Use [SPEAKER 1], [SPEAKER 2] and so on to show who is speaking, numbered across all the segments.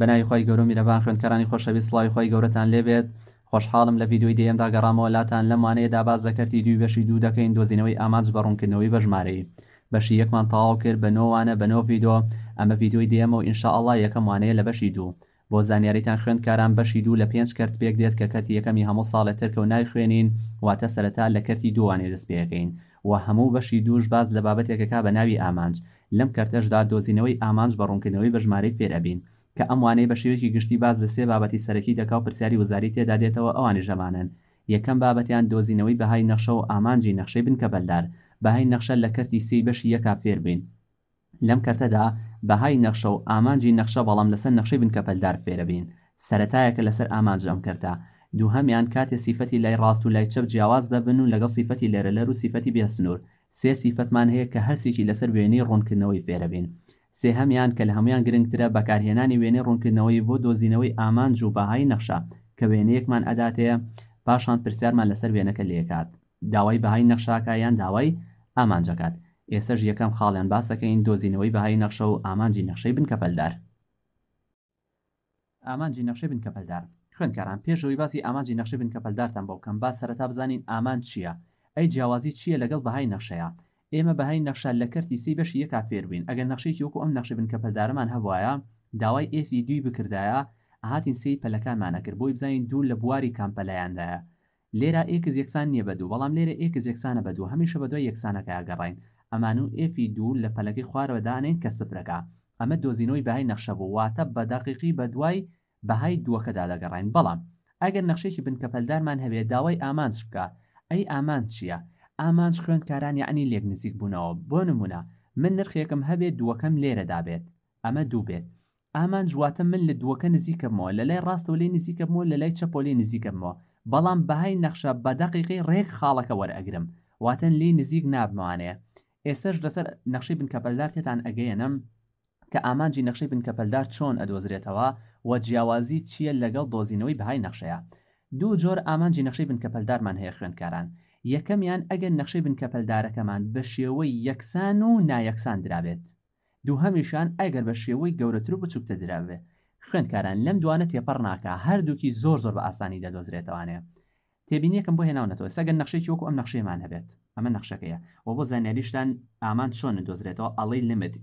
[SPEAKER 1] بەناوی خۆی گەورم میرەبان خوێنکەرانی خۆشەویست لای خۆی گەورەتان لێبێت خۆشحاڵم لە ویددیوی دێمدا گەڕامەوە لاتان لەمانەیەدا باز لە کەرتی دوی بەشی دوو دەکەین دۆزینەوەی ئامانج بەڕوونکردنەوەی بەژمارەی بەشی یەکمان تاواو کرد بە نۆوانە بە نۆ ڤیددیۆ ئەمە ڤیددیوی دێمە و ئینشاءله یەکەمانەیە لە بەشی دوو بۆ زانیاریتان خوێندکاران بەشی دوو لە پێنج کەرت پێک دێت کە کەتی یەکەمی هەموو ساڵە ترکە و نایخوێنین واتە سەرەتا لە کەرتی دووانێ دەست پێەکەین و هەموو بەشی دووش باز لە بابەتێکەکە بە ناوی ئامانج لەم کەرتەشدا دۆزینەوەی ئامانج بە ڕوونکردنەوەی بەژمارەی فێرەبین. کە ئەموانەی بە شێوێکی گشتی باز لە سێ بابەتی سەرەکی دەکا و پرسیاری وەزاری تێدا دێتەوە ئەوانی ژەمانن یەکەم بابەتیان دۆزینەوەی بەهای نەخشە و ئامانجی نەخشەی بن کە بەلدار بەهای نەخشە لە کەرتی سی بەشی یەکا فێر بین لەم کەرتەدا بەهای نەخشە و ئامانجی نەخشە بەڵام لەسەر نەخشەی بن کە بەلدار فێرەبین سەتایەکە لەسەر ئامانجەم کردتا دووهمیان کاتێ سیفەتی لای ڕاست و لای چپ جیاواز دەبن و لەگەڵ سیفەتی لێرەلەر و سیفەتی بێسنوور سێ سیفەتمان هەیە کە هەرسێکی لەسەر وێنەی ڕوونکردنەوەی فێرەبین سێهەمیان کە لە هەمویان گرنگترە بەکارهێنانی وێنەی ڕوونکردنەوەی بۆ دۆزینەوەی ئامان جووباهای نەخشە کە وێنەیەکمان ئەداتەیە پاشان پرسیارمان لەسەر وێنەکە لێکات داوای بەهای نەخشاکایان داوای ئامانجەکات ئێسەش یەکەم خاڵیان باسەکەین دۆزینەوەی بەهای نەخشە و ئامانجی نەخشەی بنکە پەلدار ئامانجی نەخشەی بنکە پەلدار خوێنکاران پێشەوەی باسی ئامانجی نەخشەی بنکە پەلدارتان بۆ کەم با سەرەتا بزانین ئامان چییە ئەی جیاوازی چییە لەگەڵ بەهای نەخشەیە ئێمە بەهای نەخشال لە کەرتی سی بەشی یەک کافێر بین ئەگەر نەخشێکی وەکو ئەم نەخشە بن کە پەلدارمان هەبواە داوای ئفی دوی بکردایە ئاهاتین سی پەلەکانمانەکرد بۆی بزانین دوور لە بواری کامپەلایاندایە لێرە ئێکز یەکسان نییە بەدوو بەڵام لێرە ئێکز یەکسانە بەدوو هەمیشە بە دوای یەکسانەکە ئەگەڕین ئەمان و ئفی دوور لە پەلەکەی خوارەوەدانین کە سفرەکە ئەمە دۆزینەوەی بەهای نەخشە بوو واتە بە دەقیقی بە دوای بەهای دووەکەدا دەگەڕین بەڵام ئەگەر نەخشێکی بنکە پەلدارمان هەبێت داوای ئامانس بکە ئەی ئامان چییە؟ ئامانج خوێندکاران یعنی لێک نزیک بوونەوە بۆ نمونە من نرخێکم هەبێت دووەکەم لێرە دابێت ئەمە دوو بێت ئامان جواتە من لە دووەکە نزیکەمەوە لە لای ڕاستەوە لێ نزیکەمەوە لە لای چەپۆلی نزیکەمەوە بەڵام بەهای نەخشە بە دەقیقی ڕێک خاڵەکە وەرەگرم واتەن لێ نزیک نابمانەیە ئێسش لەسەر نەخشەی بنکەپەلدار تێتان ئەگەیەنم کە ئامانجی نەخشەی بنکەپەلدار چۆن ئەدۆزرێتەوە و جیاوازی چییە لەگەڵ دۆزینەوەی بەهای نەخشەیە دوو جۆر ئامانجی نەخشەی بنکەپەلدارمان هەیە خوێندکاران یەکەمیان ئەگەر نەخشەی بنکەپەلدارەکەمان بە شێوەی یەکسان و نایەکسان درابێت دووهەمیشان ئەگەر بە شێوەی گەورەتر و بچووکتە درابێ خوێندکاران لەم دوانە تێپەڕ ناکە هەردووکی زۆر زۆر بە ئاسانی دەدۆزرێتەوەانێ تێبینیەکەم بۆ هێناونەتەوە سەگەن نەخشەی وەکو ئەم نەخشەیمان هەبێت ئەمە نەخشەکەیە و بۆ زانیاریشتان ئامان چۆن دۆزرێتەوە ئەڵی لمت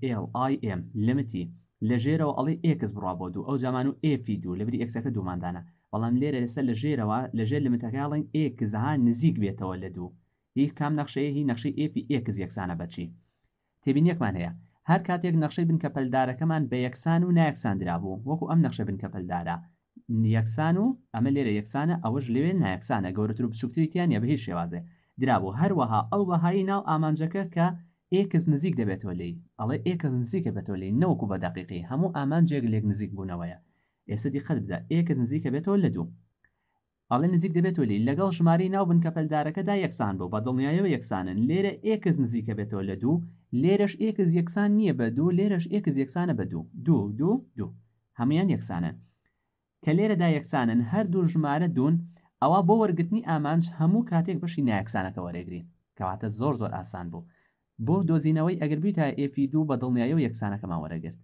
[SPEAKER 1] LIM لمتی لەژێرەوە ئەڵی ئکس بڕوا بۆ دوو ئەو زمان و ئفی دوو لەبری ئەکسەکە دووماندانە بەڵام لێرە لەسەر لە ژێرەوە لەژێر لە متەکاڵین ئێکزها نزیک بێتەوە لە دوو هیچ کام نەخشەیە هی نەخشەی ئپی ئێکز یەکسانە بچی تێبین یەکمان هەیە هەر کاتێک نەخشەی بنکە پەلدارەکەمان بە یەکسان و نایەکساندرا بوو وەکو ئەم نەخشە بنکە پەلدارە یەکسان و ئەمە لێرە یەکسانە ئەوەش لەوێ نایەکسانە گەورەتر و بچووکتریتیان یە بە هیچ شێوازێ درابوو هەروەها ئەو بەهایی ناو ئامانجەکە کە ئێکز نزیک دەبێتەوە لی ئەڵێ ئێکز نزیکە بەتۆ لی نەوەکو بە دەقیقی هەموو ئامانجێک لێک نزیک بوونەوەیە ئێستا دیقەت بدا ئێکە نزیکە بێتەوە لە دوو ئاڵێ نزیک دەبێتەوە لی لەگەڵ ژماری ناو بنکەپەلدارەکەدا یەکسان بۆ بە دڵنیایەوە یەکسانن لێرە ئێکز نزیکە بێتەوە لە دوو لێرەش ئێکز یەکسان نییە بە دوو لێرەش ئێکز یەکسانە بە دوو دوو دوو دوو هەمویان یەکسانە کە لێرەدا یەکسانن هەردوو ژمارە دوون ئەوە بۆ وەرگتنی ئامانج هەموو کاتێک بەشی نایەکسانەکە وەرەگرین کەواتە زۆر زۆر ئاسان بوو بۆ دۆزینەوەی ئەگەر بیت تا ئێفی دوو بە دڵنیایی و یەکسانەکەمان وەرەگرت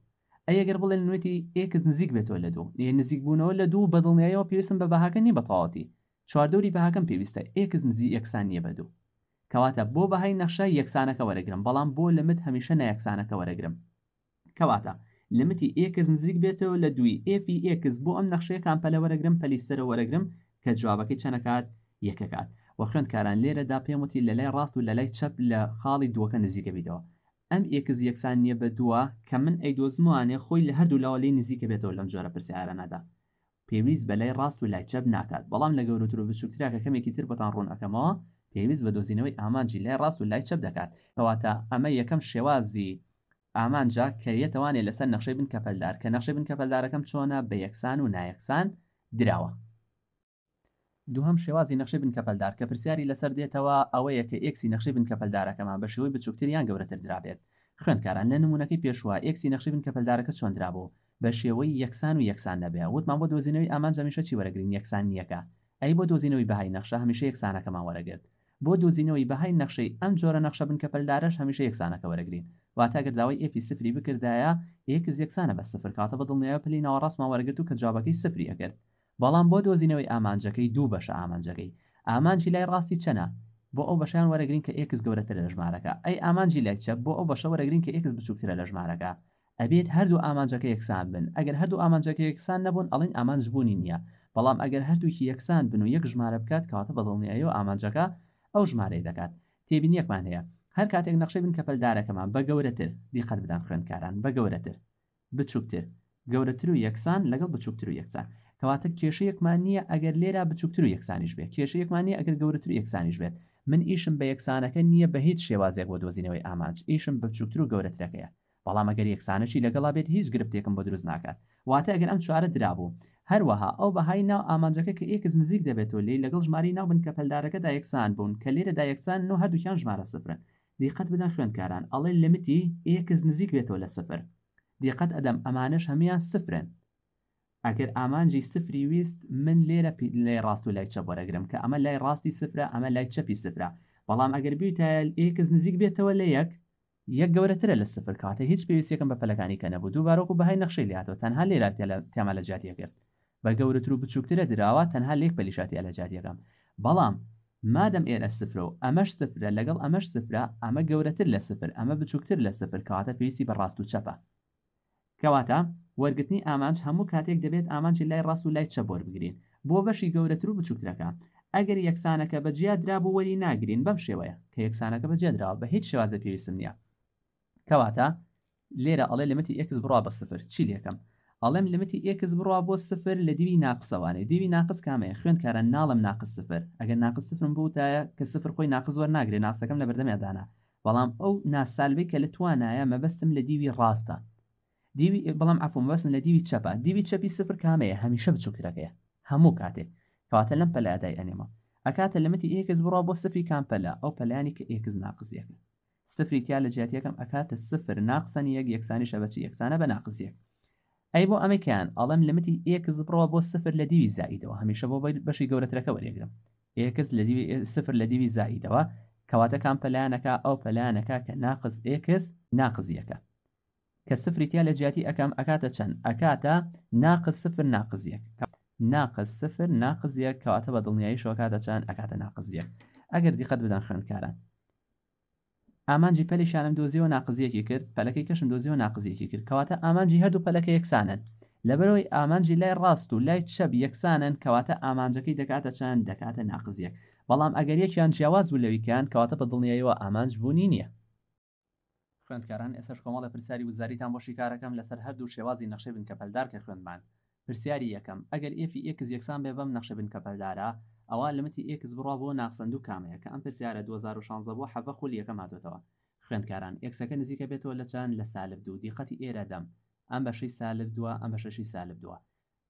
[SPEAKER 1] ئەگەر بڵێن نوێتی ئێکز نزیک بێتەوە لە دوو ی نزیک بوونەوە لە دوو بەدڵنیایەوە پێویستم بە بەهاکەنی بەتەواتی چواردۆری بەهاکەم پێویستە ئێکز نزی یەکسان نیە بە دوو کەواتە بۆ بەهای نەخشای یەکسانەکە وەرەگرم بەڵام بۆ لەمت هەمیشە نایەکسانەکە وەرەگرم کەواتە لەمتی ئێکز نزیک بێتەوە لە دوی ئپی ئێکز بۆ ئەم نەخشەیە کامپەلە وەرەگرم پەلیسەرە وەرەگرم کە جوابەکەی چەنەکات یەکەکات وە خوێندکاران لێرەدا پێمەتی لە لای ڕاست و لە لای چەپ لە خاڵی دووەکە نزیکە بیتەوە ئەم ئێکز یەکسان نییە بە دووە کە من ئەیدۆزموانێ خۆی لە هەردوو لاوە لەی نزیکە بێتەوە لەم جۆرە پرسیارانەدا پێویست بەلای ڕاست و لای چەب ناکات بەڵام لە گەورەتر و بچووکترا کە کەمێکی تر بەتان ڕوونەکەمەوە پێویست بە دۆزینەوەی ئامانجی لای ڕاست و لای چەب دەکات کەواتە ئەمە یەکەم شێوازی ئامانجا کە یەتوانێت لەسەر نەخشەی بن کەپەلدار کە نەخشەی بن کەپەلدارەکەم چۆنە بە یەکسان و نایەکسان دراوە دووهم شێوازی نەخشەی بن کەپەلدار کە پرسیاری لەسەر دێتەوە ئەوەیە کە ئکسی نەخشەی بن کەپەلدارەکەمان بە شێوەی بچووکتریان گەورەتر درابێت خوێندکاران لە نمونونەکەی پێشوە ئکسی نەخشەی بن کەپەلدارەکە چۆن درابوو بە شێوەی یەکسان و یەکسان نەبێ وتمان بۆ دۆزینەوەی ئامان جەمیشە چی وەرەگرین یەکسان نیەکە ئەی بۆ دۆزینەوەی بەهای نەخشە هەمیشە یەکسانەکەمان وەرەگرت بۆ دۆزینەوەی بەهای نەخشەی ئەم جۆرە نەخشە بن کەپەلدارش هەمیشە یەکسانەکە وەرەگرین واتاگردداوای ئپی سفری بکردایە یەکز یەکسانە بە سفر کاتە بەدڵنیەوە پلی ناوەڕاستمان وەرەگرت و کە جوابەکەی سفری ئەگرت بەڵام بۆ دۆزینەوەی ئامانجەکەی دوو بەشە ئامانجەکەی ئامانجی لای ڕاستی چەنە بۆ ئەو بەشیان وەرەگرین کە ئکس گەورەتە لە ژمارەکە ئەی ئامانجی لای چە بۆ ئەو بەشە وەرەگرین کە ئکس بچووکترە لە ژمارەکە ئەبێت هەردوو ئامانجەکە یەکسان بن ئەگەر هەردوو ئامانجەکە یەکسان نەبوون ئەڵین ئامانجبوونی نییە بەڵام ئەگەر هەردووکی یەکسان بن و یەک ژمارە بکات کاتە بەدڵنیایە و ئامانجەکە ئەو ژمارەی دەکات تێبین یەکمان هەیە هەر کاتێک نەخشەی بن کە پەلدارەکەمان بە گەورەتر دیقەت بدان خوێندکاران بە گەورەتر بچووکتر گەورەتر و یەکسان لەگەڵ بچووکتر و یەکسان کەواتە کێشە یەکمان نییە ئەگەر لێرە بچووکتر و یەکسانیش بێت کێشە یەکمانی ئەگەر گەورەتر یەکسانیش بێت من ئیشم بە یەکسانەکە نییە بە هیچ شێوازێک بۆ دۆزینەوەی ئامانج ئیشم بچووکتر و گەورەترەکەیە بەڵام ئەگەر یەکسانشی لەگەڵا بێت هیچ گرفتێکم بۆ دروست ناکات واتە ئەگەر ئەم چوارە درابوو هەروەها ئەو بەهای ناو ئامانجەکە کە ئێکز نزیک دەبێتەوە لێ لەگەڵ ژماری ناو بن کە پەلدارەکەدا یەکسان بوون کە لێرەدا یەکسان نۆ هەردووکیان ژمارە سفرن دیقەت بدەن خوێندکاران ئەڵێ لەمتی ئێکز نزیک بێتەوە لە سفر دیقەت ئەدەم ئەمانش هەمیان سفرن ئەگەر ئامانجی سفری ویست من لێرە لای ڕاست و لای چە بەرەگرم کە ئەمە لای ڕاستی سفرە ئەمە لای چەپی سفرە بەڵام ئەگەر بیتایل ئێکز نزیک بێتەوە لە یەک یەک گەورەترە لە سفر کاتە هیچ پێویستەکەم بە پەلەکانی کە نەبوو دووبارۆک و بەهای نەخشەی لاتەوە تەنها لێرا تێمە لە جاتیەکرد بە گەورەتر و بچووکترە دراوە تەنها لێک پەلیشاتی لە جاتیەکەم بەڵام مادەم ئێرە سفرە و ئەمەش سفرە لەگەڵ ئەمەش سفرە ئەمە گەورەتر لە سفر ئەمە بچووکتر لە سفر کاتە پێویستی بە ڕاست و چەپە کەواتە وەرگتنی ئامانج هەموو کاتێک دەبێت ئامانجی لای ڕاست و لای چەبۆر بگرین بۆ بەشی گەورەتر و بچووکترەکە ئەگەر یەکسانەکە بەجیا درابوو وەری ناگرین بەم شێوەیە کە یەکسانەکە بەجێدراوە بە هیچ شێوازە پێویستم نییە کەواتە لێرە ئەڵێ لەمەتی ئکس بڕوا بە سفر چی لێکم ئەڵێم لەمەتی ئکس بڕوا بۆ سفر لە دیوی ناقسەوانێ دیوی ناقس کامەیە خوێندکارە ناڵم ناقس سفر ئەگەر ناقس سفرم بووتایە کە سفر خۆی ناقز وەر ناگرێ ناقسەکەم لە بەردەمیادانا بەڵام ئەو ناسالبی کە لە توانایە مەبەستم لە دیوی ڕاستە دیوی بەڵام ئەفۆم وەسن لە دیوی چەپە دیوی چەپی سفر کامەیە هەمیشە بچووکترەکەیە هەموو کاتێ کەواتە لەم پەلادای ئەنێمە ئەکاتە لەمەتی ئێکز بڕە بۆ سفی کام پەلا ئەو پەلانی کە ئێکز ناقزیەکە سفری تیا لە جاتیەکەم ئەکاتە سفر ناقسەن یەک یەکسانی شەبەچی یەکسانە بە ناقزیەک ئەی بۆ ئەمەکیان ئەڵم لەمەتی ئێکز بڕەوە بۆ سفر لە دیوی زاییدەوە هەمیشە بۆ بەشی گەورەتەکە وەرێگرم ئێکز لە سفر لە دیوی زاییدەوە کەواتەکان پەلانەکە ئەو پەلانەکە کە ناقز ئێکس ناقزیەکە کە سفریتیا لە جیاتی ئەکەم ئەکاتە چەند ئەکاتە ناقز سفر ناقزیەک ناقز سفر ناقزیەک کەواتە بە دڵنیایی شۆکاتە چەند ئەکاتە ناقزیەک ئەگەر دیقەت بدەن خوێندکاران ئامانجی پەلیشانم دۆزیەوە ناقزیەکی کرد پەلەکەی کەشم دۆزیەوە ناقزیەکی کرد کەواتە ئامانجی هەردوو پەلەکە یەکسانن لەبەرەوەی ئامانجی لای ڕاست و لای شەب یەکسانن کەواتە ئامانجەکەی دەکاتە چەند دەکاتە ناقزیەک بەڵام ئەگەر یەکیان جیاواز بوو لەویکان کەواتە بە دڵنیایەوە ئامانج بوونی نییە خوێندکاران ئێسش کۆمەڵە پرسیاری وزاریتان بۆشی کارەکەم لەسەر هەردوو شێوازی نەخشە بن کە پەلدارکە خوێندمان پرسیاری یەکەم ئەگەر ئفی ئکس یەکسان بێ بەم نەخشە بن کە پەلدارە ئەوە لەمەتی ئکس بڕوا بۆ ناسەند و کامەیە کە ئەم پرسیارە 2016 بۆ حەفە خولی یەکەم هاتوتەوە خوێندکاران ئکسەکە نزیکە بێتەوە لە چند لە سالب دوو دیقەتی ئێرە دەم ئەم بەشەی سالب دووە ئەم بەشەشی سالب دووە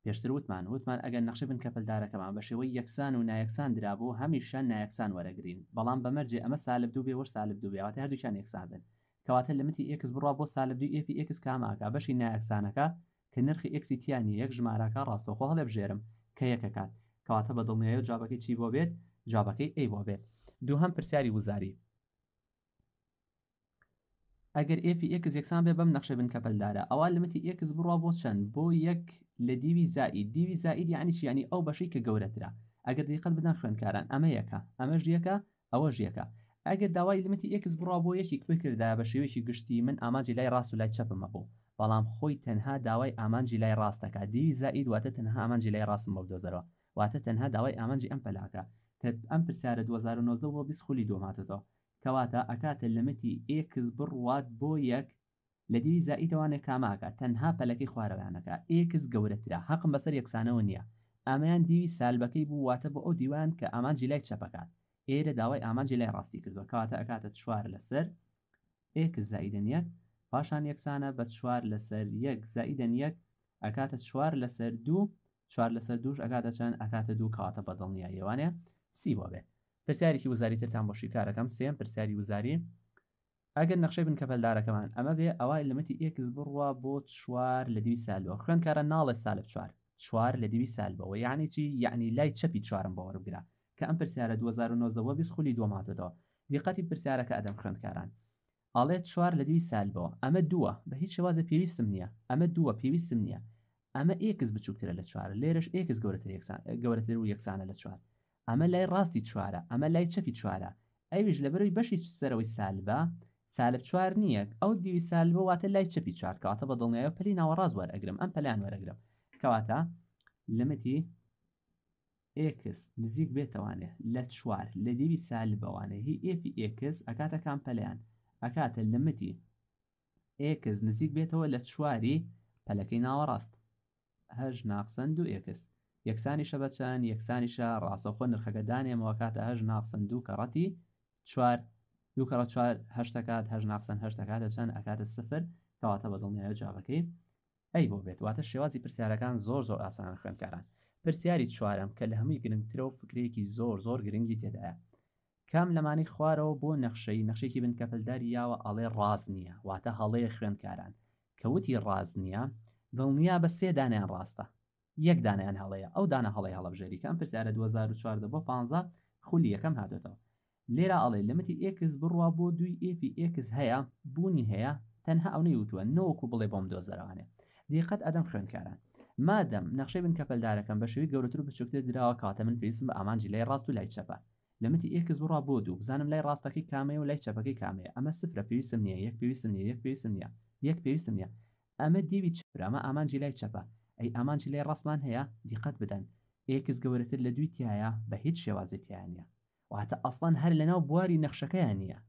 [SPEAKER 1] پێشتر وتمان وتمان ئەگەر نەخشە بن کەپلدارەکەمان بە شێوەی یەکسان و نایەکسان درابوو هەمیشان نایەکسان وەرەگرین بەڵام بەمەرجێ ئەمە سالب دوو بێ وەر سالب دوو بێەوە هەردووشان یەکسان بن کەواتە لەمەتی ئکس بڕوا بۆ سالبدوی ئف ئکس کاماکە بەشی نایەکسانەکە کە نرخی ئەکسیتیانی یەک ژمارەکە ڕاستەخۆ هەڵێبژێرم کە یەکەکات کەواتە بە دڵنیەیە جابەکەی چی بۆ بێت جابەکەی ئەی بۆ بێت دوو هەم پرسیاری وزاری ئەگەر ئفی ئکس یەکسان بێ بەم نەخشە بن کەپەلدارە ئەوە لەمەتی ئکس بڕوا بۆ چەند بۆ یەک لە دیوی زائید دیوی زائید یعنی چیانی ئەو بەشەی کە گەورەترا ئەگەر دیقەت بدەن خوێندکاران ئەمە یەکە ئەمە ژیەکە ئەوە ژیەکە ئەگەر داوای لمەتی ئەکس بڕا بۆ یەکێک بکردا بە شێوێکی گشتی من ئامانجی لای ڕاست و لای چەپمە بوو بەڵام خۆی تەنها داوای ئامانجی لای ڕاستەکە دی زائید واتە تەنها ئامانجی لای ڕاستم بەو دۆزەرەوە واتە تەنها داوای ئامانجی ئەم پەلاکە کە ئەم پرسیارە 2009 بۆ بیست خولی دۆماتەوە کەواتە ئەکاتە لەمەتی ئکس بڕوات بۆ یەک لە دیوی زائیتەوانێک کاماکە تەنها پەلەکەی خوارەوانەکە ئکس گەورەترا حەقم بەسەر یەکسانەوە نییە ئەمەیان دیوی سالبەکەی بوو واتە بۆ ئەو دیوان کە ئامانجی لای چەپەکات ئێرە داوای ئامانجی لای ڕاستی کردووە کاتە ئەکاتە چوار لەسەر ئێک زائیدن یەک پاشان یەکسانە بە چوار لەسەر یەک زائیدن یەک ئەکاتە چوار لەسەر دوو چوار لەسەر دووش ئەکاتە چەند ئەکاتە دوو کاتە بەدڵنییا یێوانێ سی بۆ بێ پرسیارێکی وزاری ترتان بۆ شیکارەکەم سێم پرسیاری وزاری ئەگەر نەخشەی بن کەپەلدارەکەمان ئەمە بێ ئەوای لەمەتی ئێکس بڕوە بۆ چوار لە دوی سالەوە خوێنکارە ناڵێ سالە چوار چوار لە دوی سال بەوە یعنی چی یعنی لای چەپی چوارم بەوەربگرا کە ئەم پرسیارە 2009 بیست خولی دۆماتەوە دیقەتی پرسیارەکە ئەدەم خوێندکاران ئاڵێت چوار لە دوی سالبەوە ئەمە دووە بە هیچ شێوازە پێویستم نییە ئەمە دووە پێویستم نییە ئەمە ئێکس بچووکترە لە چوارە لێرش ئێکس گەورەتر گەورەتر و یەکسانە لە چوار ئەمە لای ڕاستی چوارە ئەمە لای چەپی چوارە ئەویش لە بەروی بەشی سەرەوەی سالبە سالب چوار نییە ئەو دیوی سالبە واتە لای چەپی چوار کەواتە بە دڵنیایە پلی ناوەڕاز وەرەگرم ئەم پەلیان وەرەگرم کەواتە لمەتی ئکس نزیک بێتەوانێ لە چوار لە دیوی سال بەوانێ هی ئفی ئکس ئەکاتە کامپەلیان ئەکاتە لەمەتی ئکس نزیک بێتەوە لە چواری پەلەکەی ناوەڕاست هەژ ناقسەند و ئکس یەکسانی شەبەچەند یەکسانیشە ڕاستەخۆ نرخەکە دانێمەوە کاتە هەژ ناقسەند و کەڕەتی چوار دووکەڕە چوار هەشتەکات هەژ ناقسەند هەشتەکاتە چەند ئەکاتە سفر کەواتە بەدڵنیایە جاڕەکەی ئەی بۆ بێت واتە شێوازی پرسیارەکان زۆر زۆر ئاسان خوێندکاران پرسیاری چوارم کە لە هەمووی گرنگترە و فکرێکی زۆر زۆر گرنگی تێدایە کام لەمانی خوارەوە بۆ نەخشەی نەخشێکی بن کەپلداری یاوە ئەڵێ ڕاز نییە واتە هەڵەیە خوێندکاران کەوتی ڕاز نییە دڵنیا بە سێ دانیان ڕاستە یەک دانیان هەڵەیە ئەو دانا هەڵی هەڵبژێریکەم پرسیارە 2004 بۆ 15 خولی یەکەم هاتێتەوە لێرە ئەڵێ لەمەتی ئکس بڕوا بۆ دوی ئپی ئکس هەیە بوونی هەیە تەنها ئەو نەیوتوە نەوەکو بڵێ بۆم دۆزەرانێ دیقەت ئەدەم خوێندکاران مادەم نەخشەی بن کەپەلدارەکەم بە شوی گەورەتر بچووکتە درراوە کاتە من پێویستم بە ئامانجی لای ڕاست و لای چەپە لەمەتی ئێکز بڕا بۆ دوو بزانم لای ڕاستەکەی کامەیە و لای چەپەکەی کامەیە ئەمە سفرە پێویستم نییە یەک پێویستم نیە یەک پێویستم نیە یەک پێویستم نیە ئەمە دیوی چپرامە ئامانجی لای چەپە ئەی ئامانجی لای ڕاستمان هەیە دیقەت بدەن ئێکز گەورەتر لە دوی تایە بە هیچ شێوازێتیان نیە واتە ئەسڵان هەر لەناو بواری نەخشەکەیان نییە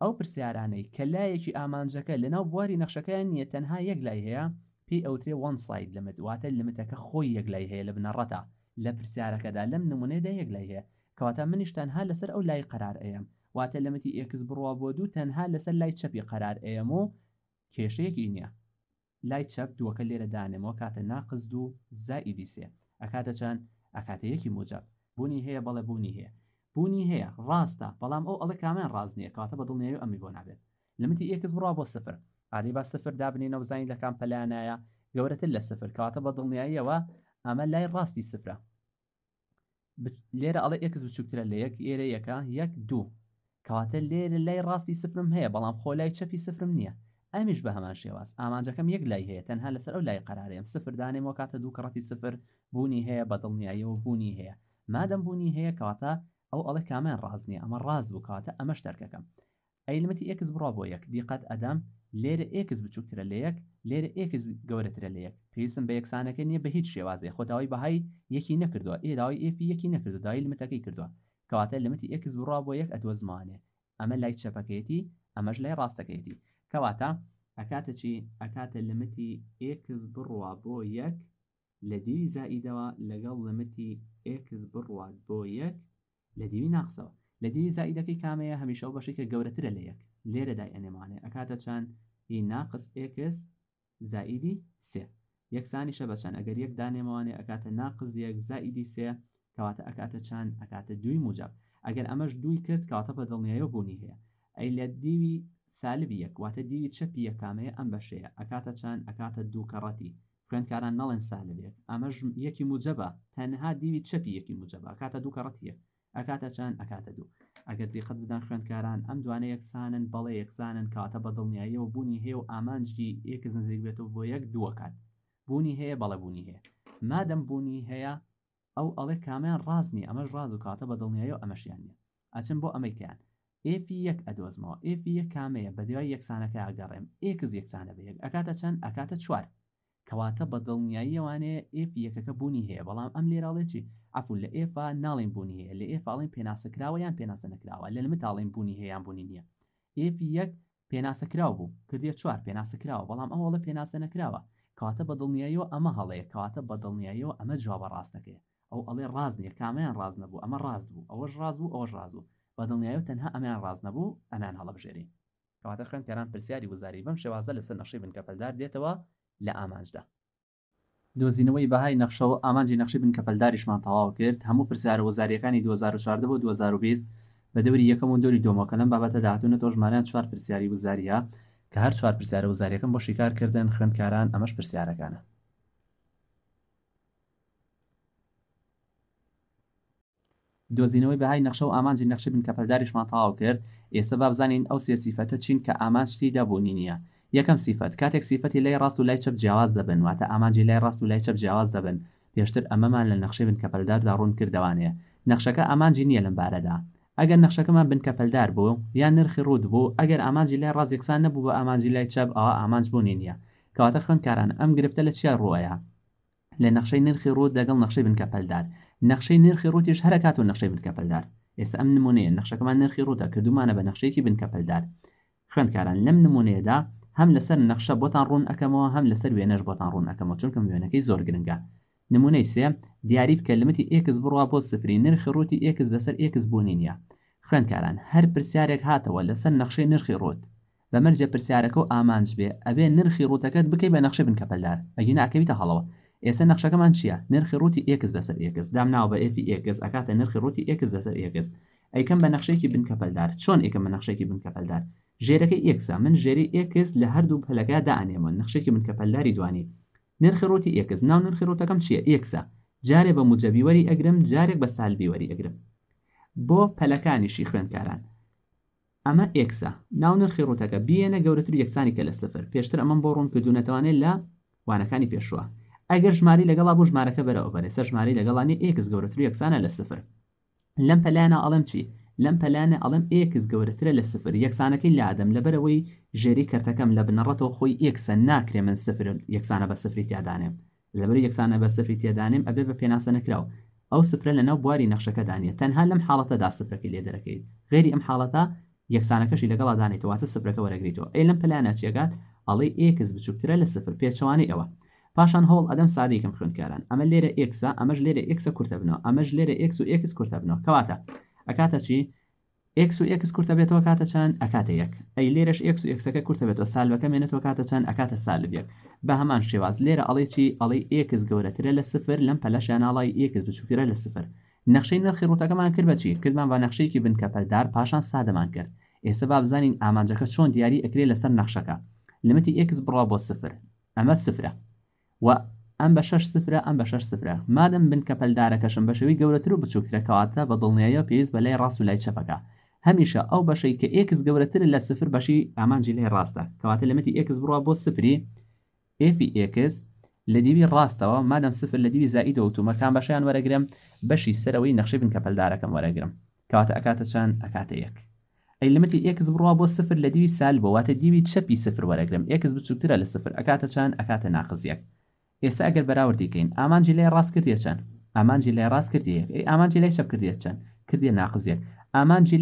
[SPEAKER 1] ئەو پرسیارانەی کە لایەکی ئامانجەکە لەناو بواری نەخشەکەیان نیە تەنها یەک لای هەیە پێی ئەوترێ وان ساید لەمت واتە لمتەکە خۆی یەکلای هەیە لە بنەڕەتە لە پرسیارەکەدا لەم نمونێدا یەکلای هەیە کەواتە منیشتەنها لەسەر ئەو لای قرار ئەم واتە لەمەتی ئێکس بڕوا بۆ دوو تەنها لەسەر لای چەپی قرار ئەم و کێشەیەکی نییە لای چەپ دووەکە لێرە دانێمەوە کاتە ناقز دوو زائیدی سێ ئەکاتە چەند ئەکاتەیەکی موجب بوونی هەیە بەڵێ بوونی هەیە بوونی هەیە ڕاستە بەڵام ئەو ئەڵە کامیان ڕاز نییە کاتە بە دڵنیێ ئەمی بۆ نابێت لەمەتی ئێکس بڕوا بۆ سفر عادی با سفر دابنینە وزانی لە کام پەلانایە گەورەتر لە سفر کاتە بە دڵنیاییەوە ئەمە لای ڕاستی سفرە لێرە ئەڵێ ئەکس بچووکترە لە یەک ئێرە یەکە یەک دوو کەواتە لێرە لای ڕاستی سفرم هەیە بەڵام خۆ لای چەپی سفرم نییە ئەمیش بە هەمان شێواز ئامانجەکەم یەک لای هەیە تەنها لەسەر ئەو لای قەرارێم سفردانێم و کاتە دوو کڕەتی سفر بوونی هەیە بە دڵنیاییەوە بوونی هەیە مادەم بوونی هەیە کەواتە ئەو ئەڵێ کامیان ڕاز نییە ئەمە ڕاز بوو کاتە ئەمەش دەرکەکەم ئەیلمەتی ئەکس بڕا بۆ یەک دیقەت ئەدەم لێرە ئێکس بچووکترە لە یەک لێرە ئێکس گەورەترە لە یەک پێویستم بە یەکسانەکە نییە بە هیچ شێوازێ خۆداوای بەهای یەکی نەکردووە ئێداوای ئێفی یەکی نەکردو دای لمتەکەی کردووە کەواتە لەمەتی ئێکس بڕوا بۆ یەک ئەدوە زمانێ ئەمە لای چەپەکەیەتی ئەمەش لای ڕاستەکەیەتی کەواتە ئەکاتە چی ئەکاتە لەمەتی ئێکس بڕوا بۆ یەک لە دیوی زائیدەوە لەگەڵ لەمەتی ئێکس بڕوات بۆ یەک لە دیوی ناخسەوە لە دیوی زائیدەکەی کامەیە هەمیشە بەشێکە گەورەترە لە یەک لێرەدای ئەنێمانێ ئەکاتە چەند ئی ناقص ئکس زائیدی سێ یەکسانیشە بەچەند ئەگەر یەک دانێمەوانێ ئەکاتە ناقز یەک زائیدی سێ کەواتە ئەکاتە چەند ئەکاتە دوی موجب ئەگەر ئەمەش دوی کرد کاتە بە دڵنیایە بوونی هەیە ئەی لە دیوی سالبی یەکواتە دیوی چەپی یەکامەیە ئەم بەشەیە ئەکاتە چەند ئەکاتە دووکەڕەتی خوێندکاران نەڵێن سالبێک ئەمەش یەکی موجبە تەنها دیوی چەپی یەکی موجبە ئەکاتە دووکەڕەتیە ئەکاتە چەند ئەکاتە دوو ئەگەر دیقت بدەن خوێندکاران ئەم دوانە یەکسانن بەڵێ یەکسانن کاتە بە دڵنیاییە و بوونی هەیە و ئامانجی یەک نزیک بێتەوە بۆ یەک دووەکات بوونی هەیە بەڵە بوونی هەیە مادەم بوونی هەیە ئەو ئەڵێ کامیان ڕازنی ئەمەش ڕاز و کاتە بە دڵنیایی و ئەمەشیان نیە ئەچم بۆ ئەمەیکیان ئفی یەک ئەدۆزمەوە ئفی یەک کامەیە بە دیوای یەکسانەکە ئاگەڕێم ئکس یەکسانە بە یەک ئەکاتە چەند ئەکاتە چوار کەواتە بە دڵنیایی ئەوانەیە ئف یەکەکە بوونی هەیە بەڵام ئەم لێراڵێکی ئەفول لە ئێفا ناڵین بوونی هەیە لە ئێفاڵین پێناسەکراوە یان پێناسە نکراوە لە متاڵین بوونی هەیەیان بوونی نییە ئف یەک پێناسەکرا بوو کردێ چوار پێناسەکراوە بەڵام ئەوڵە پێناسە نکراوە کەواتە بە دڵنیاییەوە ئەمە هەڵەیە کەواتە بە دڵنیاییەوە ئەمە جوابە ڕاستەکەی ئەو ئەڵێ ڕاز نیە کامیان ڕاز نەبوو ئەمە ڕاست بوو ئەوەش ڕاز بوو ئەوەش ڕاز بوو بە دڵنیاییەوە تەنها ئەمیان ڕاز نەبوو ئەمان هەڵەبژێری کەواتە خوێن پێران پرسیاری وزاری بەم شێوازە لەسەر نەشی بن کە پەلدار دێتەوە لە ئامانجدا دۆزینەوەی بەهای نەخشەوە ئامانجی نەخشی بن کە پەلداریشمان تەواو کرد هەموو پرسیار وەزاریەکانی 2014 بۆ 2020 بە دەوری یەکەم و دۆری دۆمەکەلم بابەتە داهاتونە تۆژمانیان چوار پرسیاری وزاریە کە هەر چوار پرسیارە وزاریەکەم بۆ شیکارکردن خوێندکاران ئەمەش پرسیارەکانە دۆزینەوەی بەهای نەخشە و ئامانجی نەخشی بن کە پەلداریشمان تەواو کرد ئێستا بابزانین ئەو سێسیفەتە چین کە ئامانشتی دابوونی نییە یەکەم سیفەت کاتێک سیفەتی لای ڕاست و لای چەپ جیاواز دەبن واتە ئامانجی لای ڕاست و لای چەپ جیاواز دەبن پێشتر ئەمەمان لە نەخشەی بن کەپەلداردا ڕوون کردوانێ نەخشەکە ئامانجی نییە لەم بارەدا ئەگەر نەخشەکەمان بن کەپەلدار بوو یان نرخی ڕوود بوو ئەگەر ئامانجی لای ڕاز یەکسان نەبوو بە ئامانجی لای چەپ ئەوە ئامانج بوونی نییە کەواتە خوندکاران ئەم گرفتە لە چیا ڕوەیە لە نەخشەی نرخی ڕوود دەگەڵ نەخشەی بن کەپەلدار نەخشەی نرخی ڕوتیش هەرکات و نەخشەی بن کەپەلدار ئێستا ئەم نمونەیە نەخشەکەمان نرخی ڕوودە کردومانە بە نەخشەیەکی بن کەپەلدار خوندکاران لەم نمونەیەدا هەم لەسەر نەخشە بۆتان ڕوون ئەەکەمەوە هەم لەسەر وێنەش بۆتان ڕوون ئەەکەمە چونکم وێنەکەی زۆر گرنگە نمونەی سێ دیاری بکە لمتی ئکس بڕوا بۆ سفری نرخی ڕووتی ئکس لەسەر ئکس بوونی نیە خوێندکاران هەر پرسیارێک هاتەوە لەسەر نەخشەی نرخی ڕوت بەمەرجە پرسیارەکە و ئامانج بێ ئەبێ نرخی ڕوتەکەت بکەی بە نەخشی بنکەپەلدار ئەگی ناکەویتە هەڵەوە ئێستا نەخشەکەمان چییە نرخی ڕوتی ئکس لەسەر ئکس دامناو بە ئفی ئکس ئەکاتە نرخی ڕوتی ئکس لەسەر ئکس ئەیکەم بە نەخشێکی بنکەپەلدار چۆن ئەکەم بە نەخشێکی بنکەپەلدار ژێرەکەی ئێکسا من ژێری ئێکس لە هەردوو پەلەکە داانێمە نەخشێکی من کە پەلداری دوانێت نرخڕۆتی ئێکس ناو نرخێڕۆتەکەم چییە ئێکسا جارێ بە مجەبیوەری ئەگرم جارێک بە سالبیوەری ئەگرم بۆ پەلەکانیشی خوێندکاران ئەمە ئێکسا ناو نرخێڕۆتەکە بێنە گەورەتر یەکسانی کە لە سفر پێشتر ئەمەم بۆ ڕوون کردوونەتوانێت لە وانەکانی پێشوە ئەگەر ژماری لەگەڵا بۆ ژمارەکە بەرەوە بەرێ سەر ژماری لەگەڵانی ئێکس گەورەتر یەکسانە لە سفر لەم پەلایەنە ئەڵم چی؟ لەم پەلانە ئەڵم ئێکس گەورەترە لە سفر یەکسانەکەی لادەم لەبەرەوەی ژێری کردەکەم لە بنەڕەتەوە خۆی ئێکسە ناکرێ من سفر یەکسانە بە سفری تیادانێم لەبەر یەکسانە بە سفری تیادانێم ئەبێ بە پێناسە نکراوە ئەو سفرە لەناو بواری نەخشەکەدانە تەنها لەم حاڵەتەدا سفرەکەی لێ دەرەکەیت غێری ئەم حاڵەتە یەکسانەکەشی لەگەڵا دانیتەوەتە سفرەکە وەرەگریتەوە ئەی لەم پلانە چێگات ئەڵێ ئێکس بچووکترە لە سفر پێچوانی ئەوە پاشان هەوڵ ئەدەم سادیکم خوندکاران ئەمە لێرە ئێکسا ئەمەش لێرە ئێکسە کورتە بنەوە ئەمەش لێرە ئێکس و ئێکس کورتە بنەوە کەواتە ئەکاتە چی؟ X و X کورتە بێتەوە کاتە چەند ئەکاتە یەک ئەی لێرەش X و Xەکە کورتە بێتەوە سالبەکە مێنێتەوە کاتە چەند ئەکاتە سالب یەک بە هەمان شێواز لێرە ئەڵی چی ئەڵی X گەورەترە لە سفر لەم پەلەشیان ئاڵی X بچووکرە لە سفر نەخشەی نرخی ڕوتەکەمان کرد بەچی کردمان بە نەخشەیەکی بنکە پەلدار پاشان سادەمان کرد ئێستا با بزانین ئامانجەکە چۆن دیاری ئەکرێ لەسەر نەخشەکە لمتی X بڕا بۆ سفر ئەمە سفرە و ئەم بە شش سفرە ئەم بە شش سفرە مادەم بن کە پەلدارەکەشم بە شەوی گەورەتر و بچووکترەکەواتە بە دڵنیایە پێویست بە لای ڕاست و لای چەپەکە هەمیشە ئەو بەشەی کە ئکس گەورەتر لە سفر بەشی ئامانجی لێ ڕاستە کەواتە لەمەتی ئکس بڕە بۆ سفری ئFX لە دیوی ڕاستەوە مادەم سفر لە دیوی زائیدە وتومەکان بەشیان وەرەگرم بەشی سەرەوەی نەخشی بن کە پەلدارەکەم وەرەگرم کەواتە ئەکاتە چەند ئەکاتە یەک ئەی لەمەتی ئکس بڕە بۆ سفر لە دیوی سال بۆ واتە دیوی چەپی سفر وەرەگرم ئکس بچووترە لە سفر ئەکاتە چەند ئەکاتە ناقزیەک ئێستا ئەگەر بەراوردیکەین ئامانجی لێ ڕاست کردە چەند ئامانجی لای ڕاست کردیەک ئامانجی لای شەپ کردێت چەند کردی ناقزیەک ئامانجی